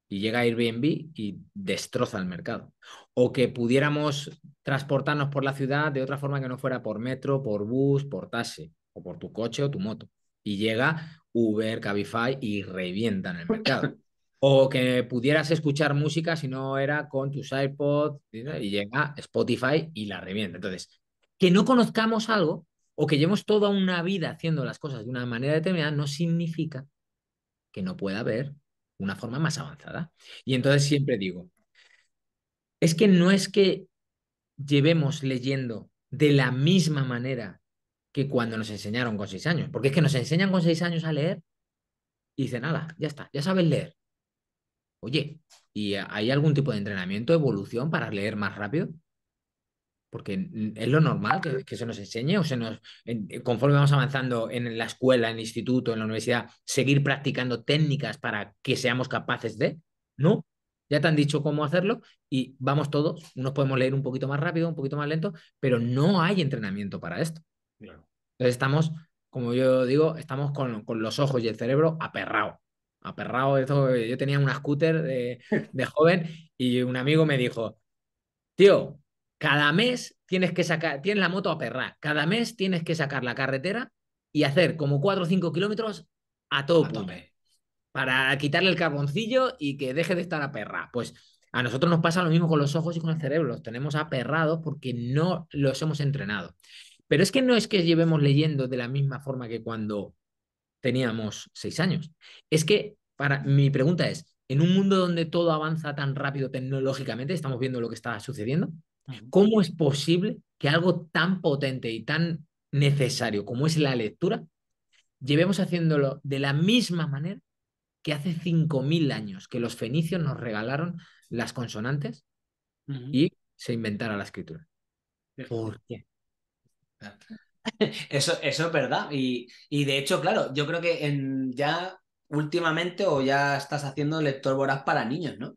[SPEAKER 2] Y llega Airbnb y destroza el mercado. O que pudiéramos transportarnos por la ciudad de otra forma que no fuera por metro, por bus, por taxi, o por tu coche o tu moto. Y llega Uber, Cabify y revientan el mercado. o que pudieras escuchar música si no era con tus iPods y llega Spotify y la revienta. Entonces, que no conozcamos algo o que llevemos toda una vida haciendo las cosas de una manera determinada no significa que no pueda haber una forma más avanzada. Y entonces siempre digo, es que no es que llevemos leyendo de la misma manera que cuando nos enseñaron con seis años, porque es que nos enseñan con seis años a leer y dice nada, ya está, ya sabes leer. Oye, ¿y hay algún tipo de entrenamiento, evolución para leer más rápido? Porque es lo normal que, se nos enseñe o se nos, eh, conforme vamos avanzando en la escuela, en el instituto, en la universidad, seguir practicando técnicas para que seamos capaces de, ¿no? Ya te han dicho cómo hacerlo y vamos todos, nos podemos leer un poquito más rápido, un poquito más lento, pero no hay entrenamiento para esto. Entonces estamos, como yo digo, estamos con, los ojos y el cerebro aperrado aperrado Yo tenía una scooter de, joven y un amigo me dijo, tío, cada mes tienes que sacar, tienes la moto a perrar, cada mes tienes que sacar la carretera y hacer como 4 o 5 kilómetros a todo para quitarle el carboncillo y que deje de estar a perra. Pues a nosotros nos pasa lo mismo con los ojos y con el cerebro, los tenemos aperrados porque no los hemos entrenado. Pero es que no es que llevemos leyendo de la misma forma que cuando teníamos seis años. Es que para, mi pregunta es, en un mundo donde todo avanza tan rápido tecnológicamente, estamos viendo lo que está sucediendo, ¿cómo es posible que algo tan potente y tan necesario como es la lectura, llevemos haciéndolo de la misma manera que hace 5.000 años que los fenicios nos regalaron las consonantes y se inventara la escritura? ¿Por qué?
[SPEAKER 1] Eso, eso es verdad. Y, de hecho, claro, yo creo que en, ya últimamente o ya estás haciendo lector voraz para niños, ¿no?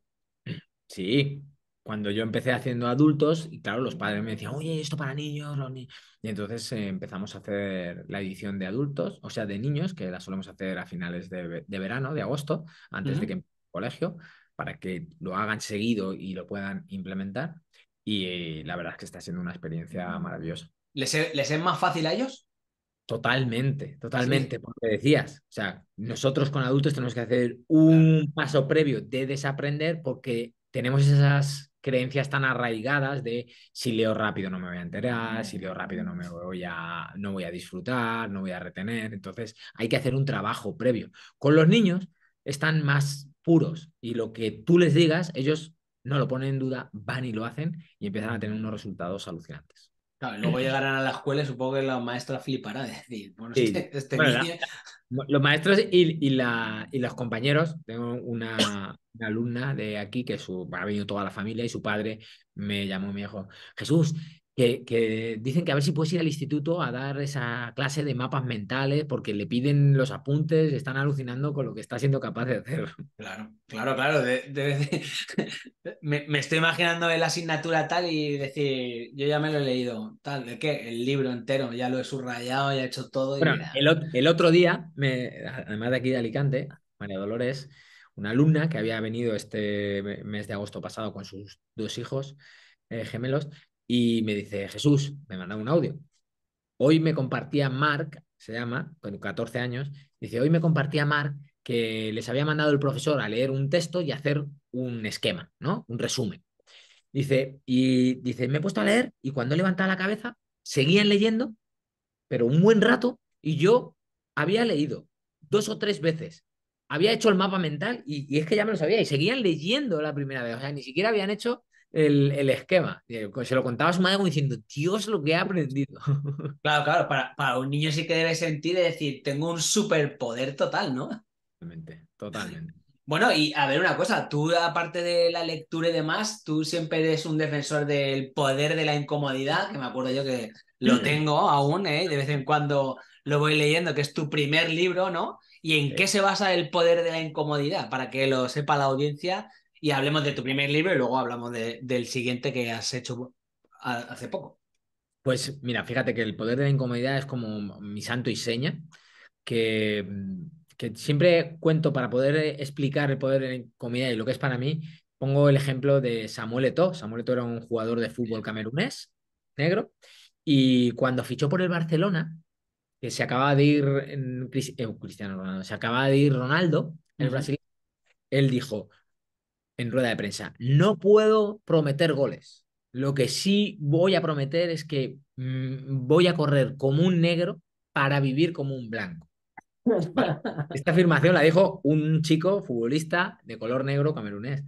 [SPEAKER 2] Sí. Cuando yo empecé haciendo adultos, y claro, los padres me decían, oye, esto para niños, los niños. Y entonces eh, empezamos a hacer la edición de adultos, o sea, de niños, que la solemos hacer a finales de, verano, de agosto, antes de que empiece el colegio, para que lo hagan seguido y lo puedan implementar. Y eh, la verdad es que está siendo una experiencia mm. maravillosa. ¿les, es más fácil a ellos? Totalmente, ¿Ah, totalmente, porque decías, o sea, nosotros con adultos tenemos que hacer
[SPEAKER 1] un
[SPEAKER 2] paso previo de desaprender porque tenemos esas creencias tan arraigadas de si leo rápido no me voy a enterar, si leo rápido no me voy a no voy a disfrutar, no voy a retener, entonces hay que hacer un trabajo previo. Con los niños están más puros y lo que tú les digas, ellos no lo ponen en duda, van y lo hacen y empiezan a tener unos resultados alucinantes
[SPEAKER 1] luego llegarán a la escuela y supongo que la maestra flipará de decir, bueno, este, este los
[SPEAKER 2] maestros y, la, los compañeros, tengo una, alumna de aquí que su, ha venido toda la familia y su padre me llamó, me dijo, Jesús, que, dicen que a ver si puedes ir al instituto a dar esa clase de mapas mentales porque le piden los
[SPEAKER 1] apuntes,
[SPEAKER 2] están alucinando con lo que está siendo capaz de hacer.
[SPEAKER 1] Claro, claro, claro. Me, estoy imaginando la asignatura tal y decir, yo ya me lo he leído, tal, ¿de qué? El libro entero, ya lo he subrayado, ya he hecho todo. el, otro día, me,
[SPEAKER 2] además de aquí de Alicante, María Dolores, una alumna que había venido este mes de agosto pasado con sus dos hijos eh, gemelos, y me dice, Jesús, me manda un audio. Hoy me compartía Mark, se llama, con 14 años, dice, hoy me compartía Mark que les había mandado el profesor a leer un texto y hacer un esquema, ¿no? Un resumen. Dice, y dice, me he puesto a leer y cuando levantaba la cabeza, seguían leyendo, pero un buen rato, y yo había leído dos o tres veces, había hecho el mapa mental y, y es que ya me lo sabía, y seguían leyendo la primera vez, o sea, ni siquiera habían hecho el, esquema. Se lo contabas más como diciendo, Dios, lo que he aprendido.
[SPEAKER 1] Claro, claro, para, un niño sí que debe sentir, es decir, tengo un superpoder total, ¿no? Totalmente, totalmente. Bueno, y a ver una cosa, tú aparte de la lectura y demás, tú siempre eres un defensor del poder de la incomodidad, que me acuerdo yo que lo tengo aún, ¿eh? de vez en cuando lo voy leyendo, que es tu primer libro, ¿no? ¿Y en qué se basa el poder de la incomodidad? Para que lo sepa la audiencia y hablemos de tu primer libro y luego hablamos del siguiente que has hecho hace poco.
[SPEAKER 2] Pues mira, fíjate que el poder de la incomodidad es como mi santo y seña, que, que siempre cuento para poder explicar el poder de la incomodidad y lo que es para mí, pongo el ejemplo de Samuel Eto'o. Samuel Eto'o era un jugador de fútbol camerunés, negro, y cuando fichó por el Barcelona, que se acaba de ir eh, Cristiano Ronaldo, se acaba de ir Ronaldo, el brasileño, él dijo, en rueda de prensa. No puedo prometer goles. Lo que sí voy a prometer es que mm, voy a correr como un negro para vivir como un blanco. Esta afirmación la dijo un chico futbolista de color negro camerunés.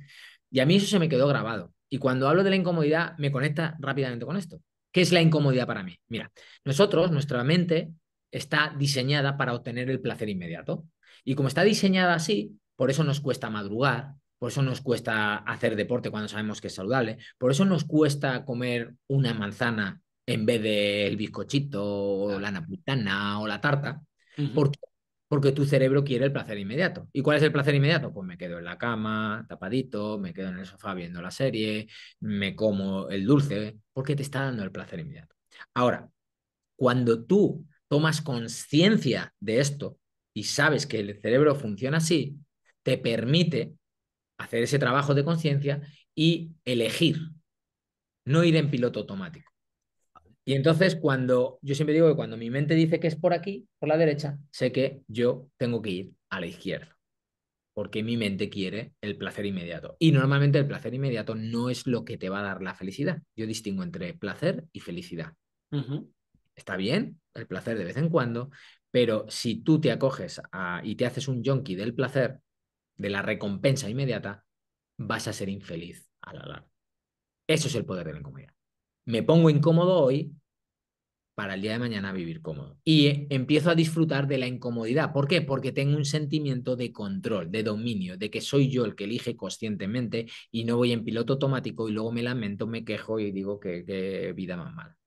[SPEAKER 2] Y a mí eso se me quedó grabado. Y cuando hablo de la incomodidad, me conecta rápidamente con esto. ¿Qué es la incomodidad para mí? Mira, nosotros, nuestra mente está diseñada para obtener el placer inmediato. Y como está diseñada así, por eso nos cuesta madrugar, por eso nos cuesta hacer deporte cuando sabemos que es saludable. Por eso nos cuesta comer una manzana en vez del bizcochito o la naputana o la tarta. Porque tu cerebro quiere el placer inmediato. ¿Y cuál es el placer inmediato? Pues me quedo en la cama, tapadito, me quedo en el sofá viendo la serie, me como el dulce, porque te está dando el placer inmediato. Ahora, cuando tú tomas conciencia de esto y sabes que el cerebro funciona así, te permite hacer ese trabajo de conciencia y elegir, no ir en piloto automático. Y entonces cuando, yo siempre digo que cuando mi mente dice que es por aquí, por la derecha, sé que yo tengo que ir a la izquierda, porque mi mente quiere el placer inmediato. Y normalmente el placer inmediato no es lo que te va a dar la felicidad. Yo distingo entre placer y felicidad. Está bien el placer de vez en cuando, pero si tú te acoges y te haces un yonki del placer, de la recompensa inmediata, vas a ser infeliz a la larga. Eso es el poder de la incomodidad. Me pongo incómodo hoy para el día de mañana vivir cómodo. Y empiezo a disfrutar de la incomodidad. ¿Por qué? Porque tengo un sentimiento de control, de dominio, de que soy yo el que elige conscientemente y no voy en piloto automático y luego me lamento, me quejo y digo que, que vida más mala.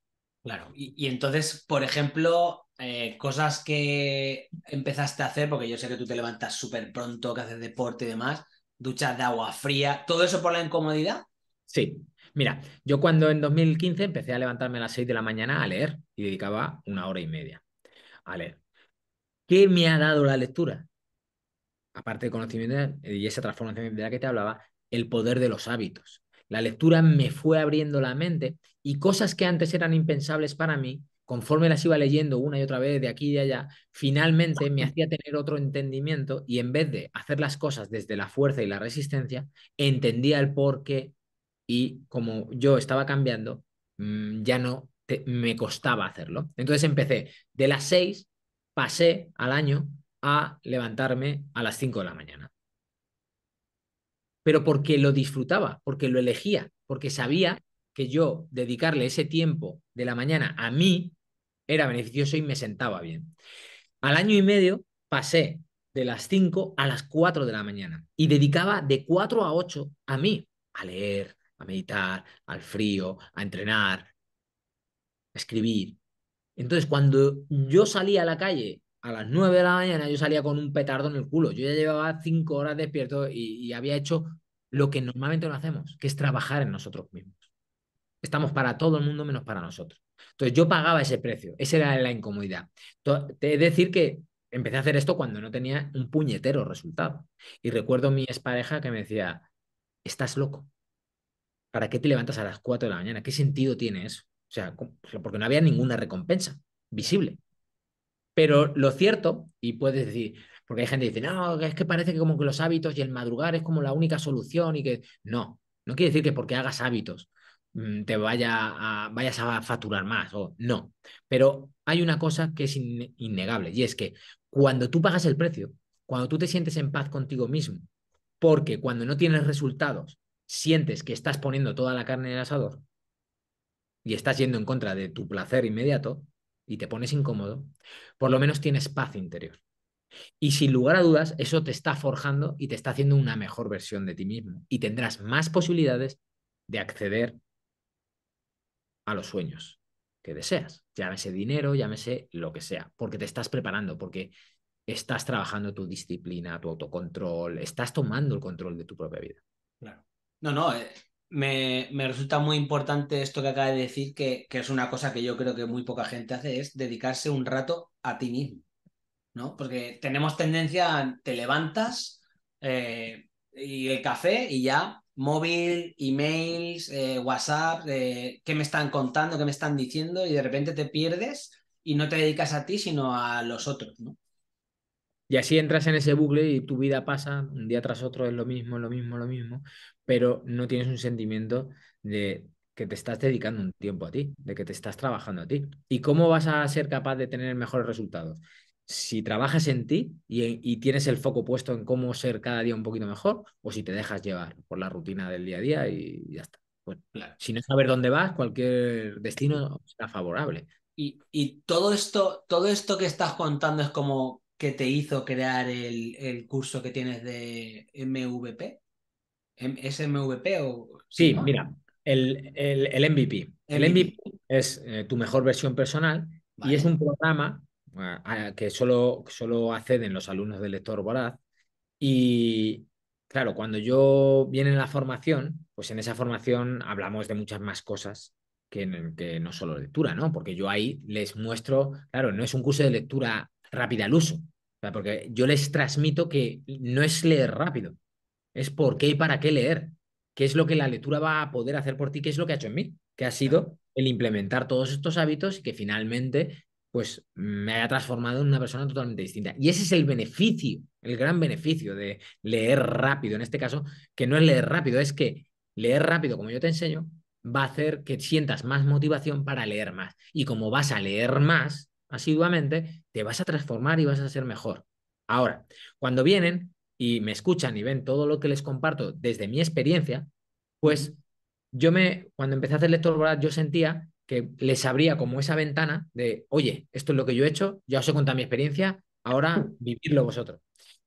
[SPEAKER 1] Claro, y, entonces, por ejemplo, eh, cosas que empezaste a hacer, porque yo sé que tú te levantas súper pronto, que haces deporte y demás, duchas de agua fría, ¿todo eso por la
[SPEAKER 2] incomodidad? Sí, mira, yo cuando en 2015 empecé a levantarme a las 6 de la mañana a leer y dedicaba una hora y media a leer. ¿Qué me ha dado la lectura? Aparte de conocimiento y esa transformación de la que te hablaba, el poder de los hábitos. La lectura me fue abriendo la mente y cosas que antes eran impensables para mí, conforme las iba leyendo una y otra vez de aquí y de allá, finalmente me hacía tener otro entendimiento y en vez de hacer las cosas desde la fuerza y la resistencia, entendía el por qué y como yo estaba cambiando, mm, ya no me costaba hacerlo. Entonces empecé de las seis, pasé al año a levantarme a las cinco de la mañana. Pero porque lo disfrutaba, porque lo elegía, porque sabía que yo dedicarle ese tiempo de la mañana a mí era beneficioso y me sentaba bien. Al año y medio pasé de las 5 a las 4 de la mañana y dedicaba de 4 a 8 a mí, a leer, a meditar, al frío, a entrenar, a escribir. Entonces, cuando yo salía a la calle a las 9 de la mañana, yo salía con un petardo en el culo. Yo ya llevaba 5 horas despierto y, y había hecho lo que normalmente no hacemos, que es trabajar en nosotros mismos. Estamos para todo el mundo menos para nosotros. Entonces yo pagaba ese precio, esa era la incomodidad. he decir que empecé a hacer esto cuando no tenía un puñetero resultado. Y recuerdo a mi expareja que me decía, estás loco. ¿Para qué te levantas a las 4 de la mañana? ¿Qué sentido tiene eso? O sea, porque no había ninguna recompensa visible. Pero lo cierto, y puedes decir, porque hay gente que dice, no, es que parece que como que los hábitos y el madrugar es como la única solución y que no, no quiere decir que porque hagas hábitos Mm, te vaya a, vayas a facturar más o no. Pero hay una cosa que es innegable y es que cuando tú pagas el precio, cuando tú te sientes en paz contigo mismo, porque cuando no tienes resultados, sientes que estás poniendo toda la carne en el asador y estás yendo en contra de tu placer inmediato y te pones incómodo, por lo menos tienes paz interior. Y sin lugar a dudas, eso te está forjando y te está haciendo una mejor versión de ti mismo y tendrás más posibilidades de acceder a los sueños que deseas. Llámese dinero, llámese lo que sea, porque te estás preparando, porque estás trabajando tu disciplina, tu autocontrol, estás tomando el control de tu propia vida.
[SPEAKER 1] Claro. No, no, eh, me, resulta muy importante esto que acaba de decir, que, que, es una cosa que yo creo que muy poca gente hace, es dedicarse un rato a ti mismo, ¿no? Porque tenemos tendencia, te levantas eh, y el café y ya móvil, emails, eh, WhatsApp, eh, qué me están contando, qué me están diciendo, y de repente te pierdes y no te dedicas a ti, sino a los otros, ¿no?
[SPEAKER 2] Y así entras en ese bucle y tu vida pasa un día tras otro, es lo mismo, lo mismo, lo mismo, pero no tienes un sentimiento de que te estás dedicando un tiempo a ti, de que te estás trabajando a ti. ¿Y cómo vas a ser capaz de tener mejores resultados? si trabajas en ti y, tienes el foco puesto en cómo ser cada día un poquito mejor, o si te dejas llevar por la rutina del día a
[SPEAKER 1] día y ya está. Pues, claro. Si no sabes dónde vas, cualquier destino será favorable. Y, todo, esto, todo esto que estás contando es como que te hizo crear el, curso que tienes de MVP. ¿Es MVP o...? Sí, mira,
[SPEAKER 2] el, el, MVP. El MVP es eh, tu mejor versión personal y es un programa que solo, solo acceden los alumnos del lector voraz. Y claro, cuando yo viene en la formación, pues en esa formación hablamos de muchas más cosas que, que no solo lectura, ¿no? Porque yo ahí les muestro, claro, no es un curso de lectura rápida al uso, porque yo les transmito que no es leer rápido, es por qué y para qué leer, qué es lo que la lectura va a poder hacer por ti, qué es lo que ha hecho en mí, que ha sido el implementar todos estos hábitos y que finalmente pues me haya transformado en una persona totalmente distinta. Y ese es el beneficio, el gran beneficio de leer rápido, en este caso, que no es leer rápido, es que leer rápido, como yo te enseño, va a hacer que sientas más motivación para leer más. Y como vas a leer más asiduamente, te vas a transformar y vas a ser mejor. Ahora, cuando vienen y me escuchan y ven todo lo que les comparto desde mi experiencia, pues yo me, cuando empecé a hacer lector oral, yo sentía les abría como esa ventana de, oye, esto es lo que yo he hecho, ya os he contado mi experiencia, ahora mm. vivirlo vosotros.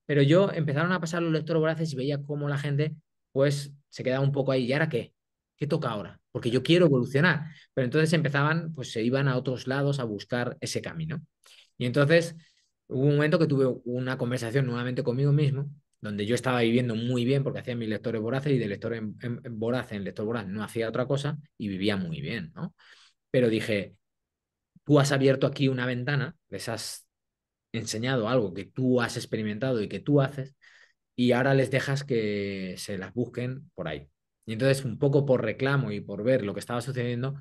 [SPEAKER 2] Pero yo empezaron a pasar los lectores voraces y veía cómo la gente pues se quedaba un poco ahí, ¿y ahora qué? ¿Qué toca ahora? Porque yo quiero evolucionar. Pero entonces empezaban, pues se iban a otros lados a buscar ese camino. Y entonces hubo un momento que tuve una conversación nuevamente conmigo mismo, donde yo estaba viviendo muy bien porque hacía mis lectores voraces y de lector en, en, en voraz en lector voraz no hacía otra cosa y vivía muy bien, ¿no? pero dije, tú has abierto aquí una ventana, les has enseñado algo que tú has experimentado y que tú haces, y ahora les dejas que se las busquen por ahí. Y entonces, un poco por reclamo y por ver lo que estaba sucediendo,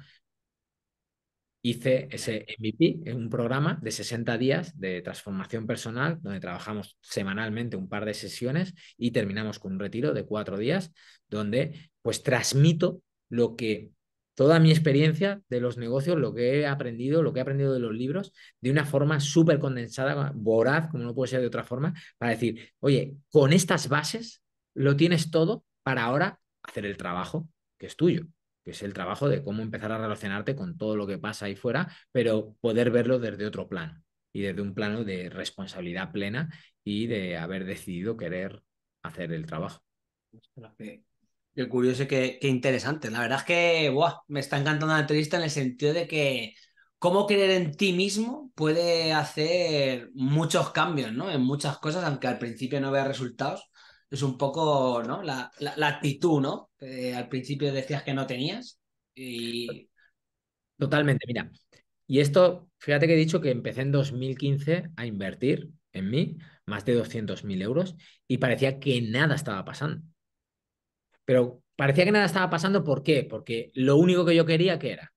[SPEAKER 2] hice ese MVP, eh, un programa de 60 días de transformación personal, donde trabajamos semanalmente un par de sesiones y terminamos con un retiro de cuatro días, donde pues transmito lo que toda mi experiencia de los negocios, lo que he aprendido, lo que he aprendido de los libros, de una forma súper condensada, voraz, como no puede ser de otra forma, para decir, oye, con estas bases lo tienes todo para ahora hacer el trabajo que es tuyo, que es el trabajo de cómo empezar a relacionarte con todo lo que pasa ahí fuera, pero poder verlo desde otro plano y desde un plano de responsabilidad plena y
[SPEAKER 1] de haber decidido querer hacer el trabajo. Qué curioso y qué, interesante. La verdad es que me está encantando la entrevista en el sentido de que cómo creer en ti mismo puede hacer muchos cambios, ¿no? En muchas cosas, aunque al principio no veas resultados. Es un poco, ¿no? La, actitud, ¿no? al principio decías que no tenías. Y...
[SPEAKER 2] Totalmente, mira. Y esto, fíjate que he dicho que empecé en 2015 a invertir en mí más de 200.000 euros y parecía que nada estaba pasando. Pero parecía que nada estaba pasando. ¿Por qué? Porque lo único que yo quería, que era?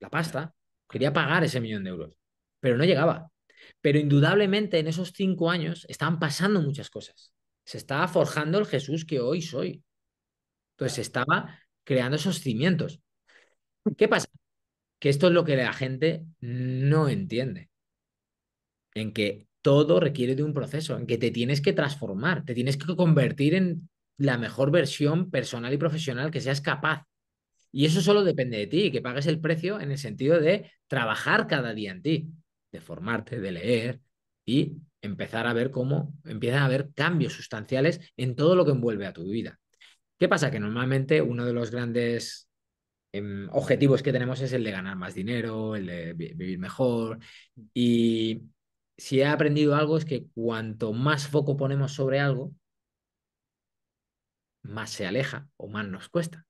[SPEAKER 2] La pasta. Quería pagar ese millón de euros, pero no llegaba. Pero indudablemente en esos cinco años estaban pasando muchas cosas. Se estaba forjando el Jesús que hoy soy. Entonces se estaba creando esos cimientos. ¿Qué pasa? Que esto es lo que la gente no entiende. En que todo requiere de un proceso, en que te tienes que transformar, te tienes que convertir en la mejor versión personal y profesional que seas capaz. Y eso solo depende de ti, que pagues el precio en el sentido de trabajar cada día en ti, de formarte, de leer y empezar a ver cómo empiezan a haber cambios sustanciales en todo lo que envuelve a tu vida. ¿Qué pasa? Que normalmente uno de los grandes em, objetivos que tenemos es el de ganar más dinero, el de vivir mejor. Y si he aprendido algo es que cuanto más foco ponemos sobre algo, más se aleja o más nos cuesta.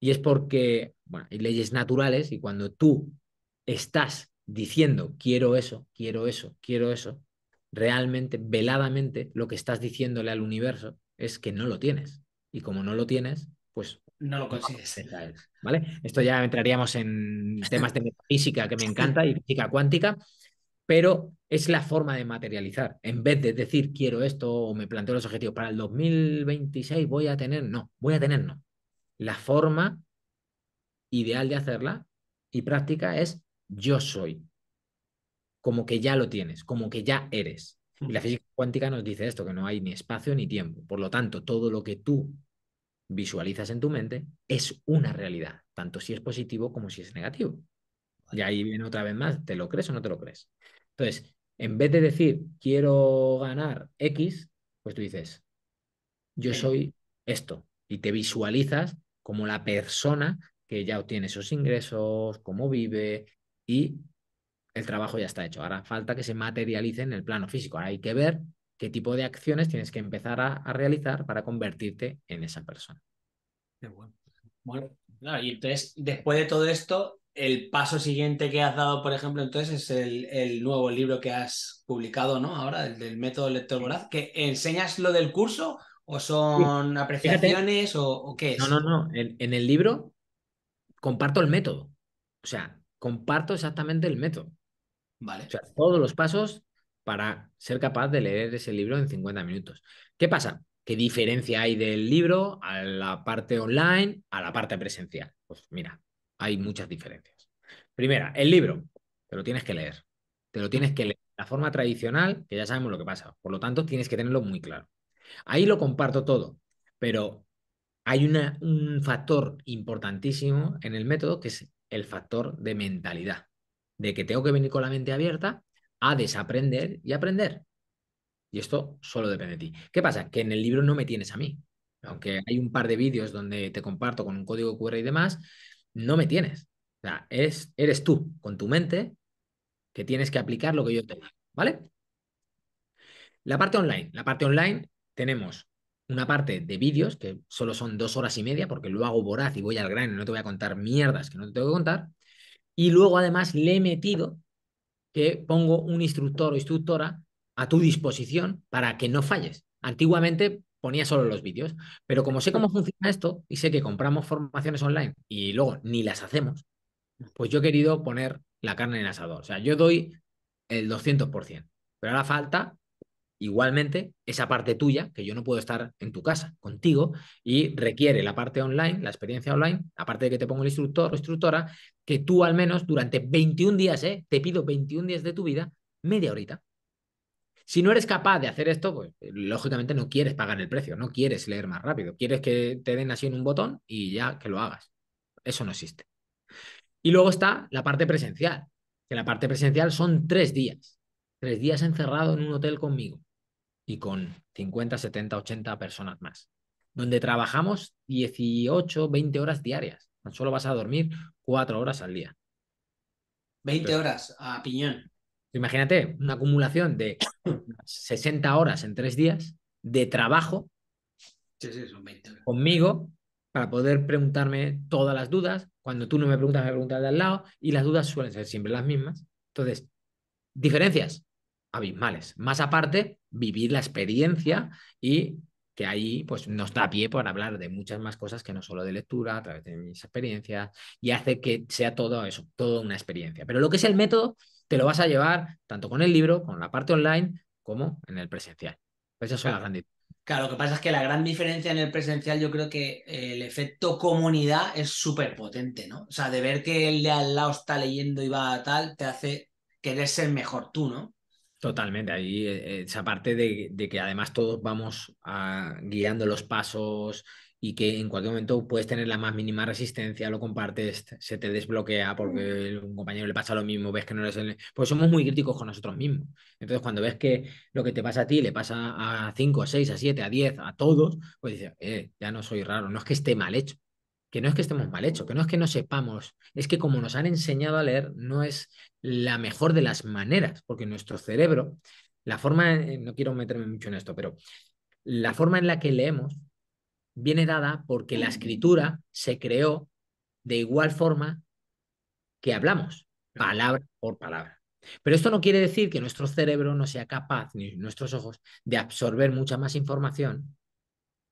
[SPEAKER 2] Y es porque hay leyes naturales y cuando tú estás diciendo quiero eso, quiero eso, quiero eso, realmente, veladamente, lo que estás diciéndole al universo es que no lo tienes. Y como no lo tienes, pues...
[SPEAKER 1] No lo consigues.
[SPEAKER 2] ¿Vale? Esto ya entraríamos en temas de física que me encanta y física cuántica, pero es la forma de materializar. En vez de decir quiero esto o me planteo los objetivos para el 2026 voy a tener, no, voy a tener, no. La forma ideal de hacerla y práctica es yo soy, como que ya lo tienes, como que ya eres. la hmm. física cuántica nos dice esto, que no hay ni espacio ni tiempo. Por lo tanto, todo lo que tú visualizas en tu mente es una realidad, tanto si es positivo como si es negativo. Y ahí viene otra vez más, ¿te lo crees o no te lo crees? Entonces, en vez de decir, quiero ganar X, pues tú dices, yo soy esto. Y te visualizas como la persona que ya obtiene esos ingresos, cómo vive y el trabajo ya está hecho. Ahora falta que se materialice en el plano físico. Ahora hay que ver qué tipo de acciones tienes que empezar a, realizar para convertirte en esa persona.
[SPEAKER 1] bueno. bueno y entonces, después de todo esto, el paso siguiente que has dado, por ejemplo, entonces es el, nuevo libro que has publicado, ¿no? Ahora, el del método lector voraz, que enseñas lo del curso o son apreciaciones o, qué es. No, no, no. En, en, el libro
[SPEAKER 2] comparto el método. O sea, comparto exactamente el método. Vale. O sea, todos los pasos para ser capaz de leer ese libro en 50 minutos. ¿Qué pasa? ¿Qué diferencia hay del libro a la parte online, a la parte presencial? Pues mira, hay muchas diferencias. Primera, el libro, te lo tienes que leer. Te lo tienes que leer. La forma tradicional, que ya sabemos lo que pasa. Por lo tanto, tienes que tenerlo muy claro. Ahí lo comparto todo, pero hay una, un factor importantísimo en el método que es el factor de mentalidad, de que tengo que venir con la mente abierta a desaprender y aprender. Y esto solo depende de ti. ¿Qué pasa? Que en el libro no me tienes a mí. Aunque hay un par de vídeos donde te comparto con un código QR y demás, no me tienes. O sea, eres, eres tú, con tu mente, que tienes que aplicar lo que yo te digo, ¿vale? La parte online. La parte online tenemos una parte de vídeos, que solo son dos horas y media, porque lo hago voraz y voy al grano, no te voy a contar mierdas que no te tengo que contar. Y luego además le he metido que pongo un instructor o instructora a tu disposición para que no falles. Antiguamente ponía solo los vídeos. Pero como sé cómo funciona esto y sé que compramos formaciones online y luego ni las hacemos, pues yo he querido poner la carne en el asador. O sea, yo doy el 200%, pero ahora falta igualmente esa parte tuya, que yo no puedo estar en tu casa contigo, y requiere la parte online, la experiencia online, aparte de que te pongo el instructor o instructora, que tú al menos durante 21 días, ¿eh? te pido 21 días de tu vida, media horita. Si no eres capaz de hacer esto, pues lógicamente no quieres pagar el precio, no quieres leer más rápido, quieres que te den así en un botón y ya que lo hagas. Eso no existe. Y luego está la parte presencial, que la parte presencial son tres días, tres días encerrado en un hotel conmigo y con 50, 70, 80 personas más, donde trabajamos 18, 20 horas diarias. Tan solo vas a dormir cuatro horas al día. 20 horas a piñón. Imagínate una acumulación de 60 horas en tres días de trabajo conmigo para poder preguntarme todas las dudas. Cuando tú no me preguntas, me preguntas de al lado y las dudas suelen ser siempre las mismas. Entonces, diferencias abismales. Más aparte, vivir la experiencia y que ahí pues, nos da pie para hablar de muchas más cosas que no solo de lectura, a través de mis experiencias, y hace que sea todo eso, toda una experiencia. Pero lo que es el método te lo vas a llevar tanto con el libro, con la parte online, como en el presencial. Esa pues es la gran diferencia.
[SPEAKER 1] Claro, lo que pasa es que la gran diferencia en el presencial, yo creo que el efecto comunidad es súper potente, ¿no? O sea, de ver que el de al lado está leyendo y va a tal, te hace querer ser mejor tú, ¿no? Totalmente, ahí eh,
[SPEAKER 2] esa parte de, que además todos vamos ah, guiando los pasos, y que en cualquier momento puedes tener la más mínima resistencia, lo compartes, se te desbloquea porque un compañero le pasa lo mismo, ves que no eres el... Pues somos muy críticos con nosotros mismos. Entonces, cuando ves que lo que te pasa a ti le pasa a 5, a 6, a 7, a 10, a todos, pues dices, eh, ya no soy raro, no es que esté mal hecho, que no es que estemos mal hechos, que no es que no sepamos, es que como nos han enseñado a leer, no es la mejor de las maneras, porque nuestro cerebro, la forma, eh, no quiero meterme mucho en esto, pero la forma en la que leemos viene dada porque la escritura se creó de igual forma que hablamos, palabra por palabra. Pero esto no quiere decir que nuestro cerebro no sea capaz, ni nuestros ojos, de absorber mucha más información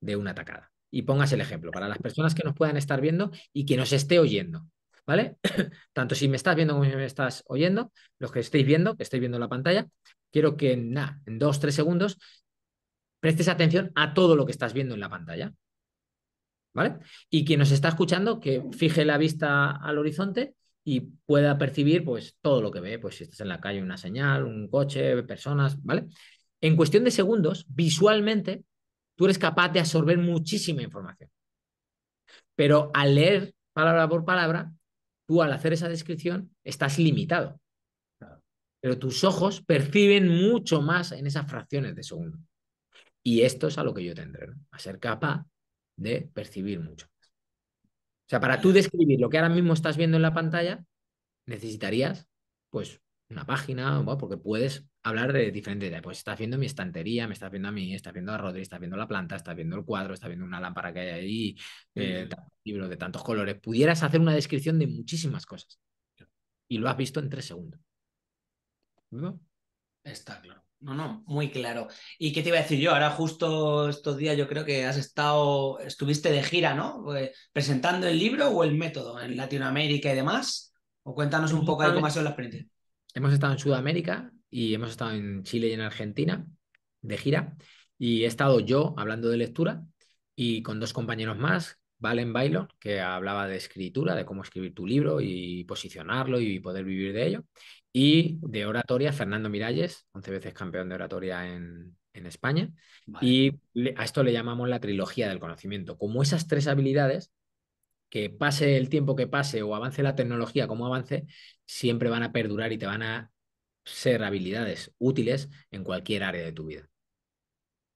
[SPEAKER 2] de una atacada. Y pongas el ejemplo para las personas que nos puedan estar viendo y que nos esté oyendo. ¿Vale? Tanto si me estás viendo como si me estás oyendo, los que estéis viendo, que estáis viendo la pantalla, quiero que en dos, tres segundos prestes atención a todo lo que estás viendo en la pantalla. ¿vale? Y quien nos está escuchando, que fije la vista al horizonte y pueda percibir pues todo lo que ve, pues si estás en la calle, una señal, un coche, personas, ¿vale? En cuestión de segundos, visualmente, tú eres capaz de absorber muchísima información. Pero al leer palabra por palabra, tú al hacer esa descripción estás limitado. Pero tus ojos perciben mucho más en esas fracciones de segundo. Y esto es a lo que yo tendré, ¿no? a ser capaz de percibir mucho más. O sea, para tú describir lo que ahora mismo estás viendo en la pantalla, necesitarías, pues, una página, porque puedes hablar de diferentes, pues estás viendo mi estantería, me estás viendo a mí, estás viendo a Rodri, estás viendo la planta, estás viendo el cuadro, estás viendo una lámpara que hay ahí, eh, mm. libros de tantos colores. Pudieras hacer una descripción de muchísimas cosas. Y lo has visto en tres segundos.
[SPEAKER 1] Está claro. No, no, muy claro. ¿Y qué te iba a decir yo? Ahora justo estos días yo creo que has estado, estuviste de gira, ¿no? Eh, presentando el libro o el método en Latinoamérica y demás. O cuéntanos un poco de cómo ha sido la experiencia.
[SPEAKER 2] Hemos estado en Sudamérica y hemos estado en Chile y en Argentina de gira. Y he estado yo hablando de lectura y con dos compañeros más, Valen Bailo, que hablaba de escritura, de cómo escribir tu libro y posicionarlo y poder vivir de ello. Y de oratoria, Fernando Miralles, 11 veces campeón de oratoria en, España. Y a esto le llamamos la trilogía del conocimiento. Como esas tres habilidades, que pase el tiempo que pase o avance la tecnología como avance, siempre van a perdurar y te van a ser habilidades útiles en cualquier área de tu vida.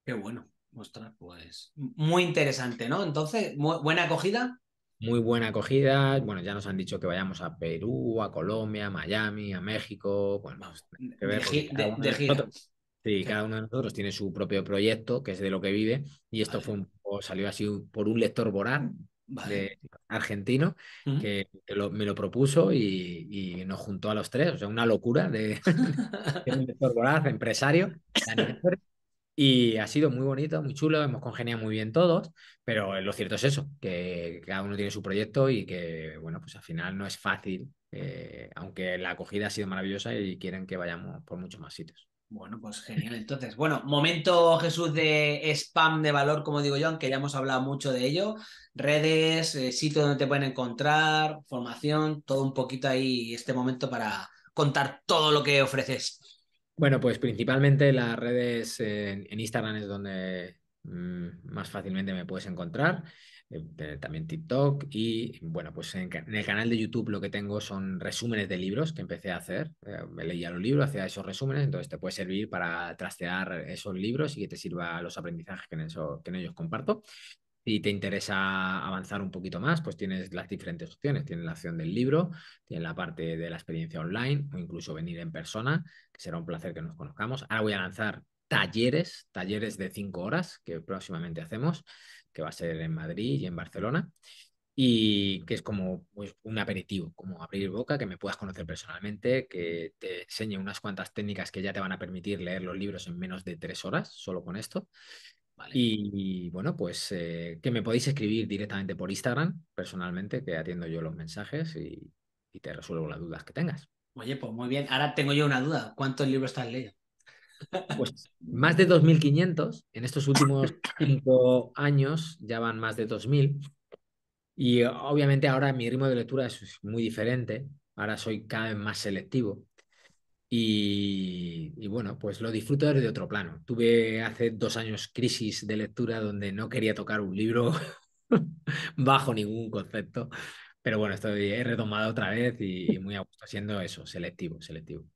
[SPEAKER 1] Qué bueno. Ostras, pues muy interesante, ¿no? Entonces,
[SPEAKER 2] buena acogida muy buena acogida. Bueno, ya nos han dicho que vayamos a Perú, a Colombia, a Miami, a México.
[SPEAKER 1] de,
[SPEAKER 2] nosotros, sí, cada uno de nosotros tiene su propio proyecto, que es de lo que vive, y esto fue un salió así por un lector voraz de, argentino que, me lo propuso y, nos juntó a los tres, o sea, una locura de, un lector voraz, empresario. Y ha sido muy bonito, muy chulo, hemos congeniado muy bien todos, pero eh, lo cierto es eso, que cada uno tiene su proyecto y que, bueno, pues al final no es fácil, eh, aunque la acogida ha sido maravillosa y quieren que vayamos por muchos más sitios.
[SPEAKER 1] Bueno, pues genial. Entonces, bueno, momento Jesús de spam de valor, como digo yo, aunque ya hemos hablado mucho de ello. Redes, eh, sitios donde te pueden encontrar, formación, todo un poquito ahí este momento para contar todo lo que ofreces. Bueno, pues principalmente las redes
[SPEAKER 2] en, Instagram es donde mm, más fácilmente me puedes encontrar, eh, también TikTok y bueno, pues en, el canal de YouTube lo que tengo son resúmenes de libros que empecé a hacer, eh, me leía los libros, hacía esos resúmenes, entonces te puede servir para trastear esos libros y que te sirva los aprendizajes que en, eso, que en ellos comparto y te interesa avanzar un poquito más, pues tienes las diferentes opciones. Tienes la opción del libro, tienes la parte de la experiencia online o incluso venir en persona, que será un placer que nos conozcamos. Ahora voy a lanzar talleres, talleres de cinco horas que próximamente hacemos, que va a ser en Madrid y en Barcelona. Y que es como pues, un aperitivo, como abrir boca, que me puedas conocer personalmente, que te enseñe unas cuantas técnicas que ya te van a permitir leer los libros en menos de tres horas, solo con esto. Y bueno, pues eh, que me podéis escribir directamente por Instagram, personalmente, que atiendo yo los mensajes y, te resuelvo las dudas que tengas. Oye,
[SPEAKER 1] pues muy bien. Ahora tengo yo una duda. ¿Cuántos libros has leído? Pues
[SPEAKER 2] más de 2.500. En estos últimos cinco años ya van más de 2.000. Y obviamente ahora mi ritmo de lectura es muy diferente. Ahora soy cada vez más selectivo. Y, bueno, pues lo disfruto desde otro plano. Tuve hace dos años crisis de lectura donde no quería tocar un libro bajo ningún concepto, pero bueno, estoy, he retomado otra vez y, muy a gusto
[SPEAKER 1] siendo eso, selectivo, selectivo.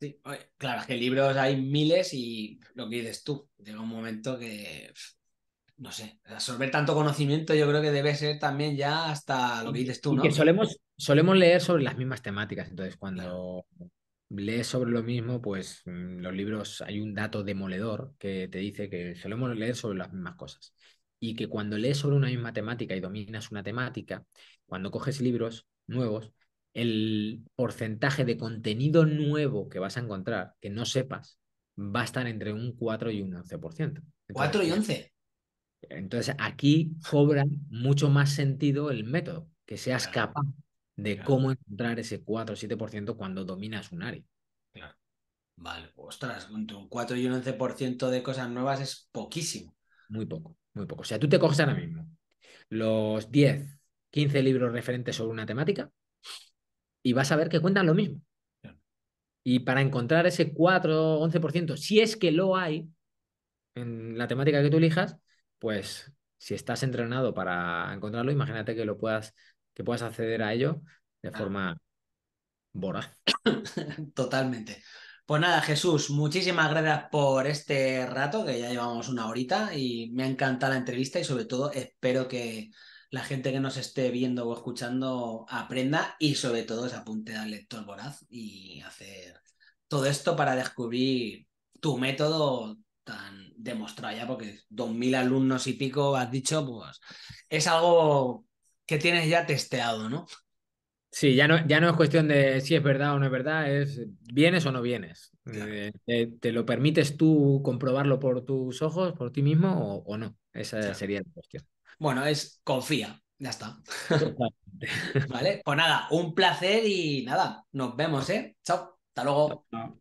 [SPEAKER 1] Sí, claro, es que libros hay miles y lo que dices tú, llega un momento que, no sé, absorber tanto conocimiento yo creo que debe ser también ya hasta lo que dices tú, ¿no? solemos,
[SPEAKER 2] solemos leer sobre las mismas temáticas, entonces cuando lees sobre lo mismo, pues mm, los libros hay un dato demoledor que te dice que solemos leer sobre las mismas cosas. Y que cuando lees sobre una misma temática y dominas una temática, cuando coges libros nuevos, el porcentaje de contenido nuevo que vas a encontrar, que no sepas, va a estar entre un 4 y un 11%. ¿4 y 11? Entonces aquí cobra mucho más sentido el método, que seas capaz de cómo encontrar ese 4 o 7%
[SPEAKER 1] cuando dominas un área. Claro. Vale, ostras, entre un 4 y un 11% de cosas nuevas es poquísimo. Muy poco, muy poco. O sea, tú te coges ahora mismo
[SPEAKER 2] los 10, 15 libros referentes sobre una temática y vas a ver que cuentan lo mismo. Y para encontrar ese 4 11%, si es que lo hay en la temática que tú elijas, pues si estás entrenado para
[SPEAKER 1] encontrarlo, imagínate que lo puedas que puedas acceder a ello de ah. forma voraz. Totalmente. Pues nada, Jesús, muchísimas gracias por este rato, que ya llevamos una horita y me ha encantado la entrevista y sobre todo espero que la gente que nos esté viendo o escuchando aprenda y sobre todo se apunte al lector voraz y hacer todo esto para descubrir tu método tan demostrado ya, porque dos mil alumnos y pico has dicho, pues es algo que tienes ya testeado, ¿no? Sí, ya no, ya no es cuestión de si es
[SPEAKER 2] verdad o no es verdad, es vienes o no vienes. Eh, te, lo permites tú comprobarlo por tus ojos, por ti mismo o, no?
[SPEAKER 1] Esa sería la cuestión. Bueno, es confía, ya está. vale, pues nada, un placer y nada, nos vemos, ¿eh? Chao, hasta luego.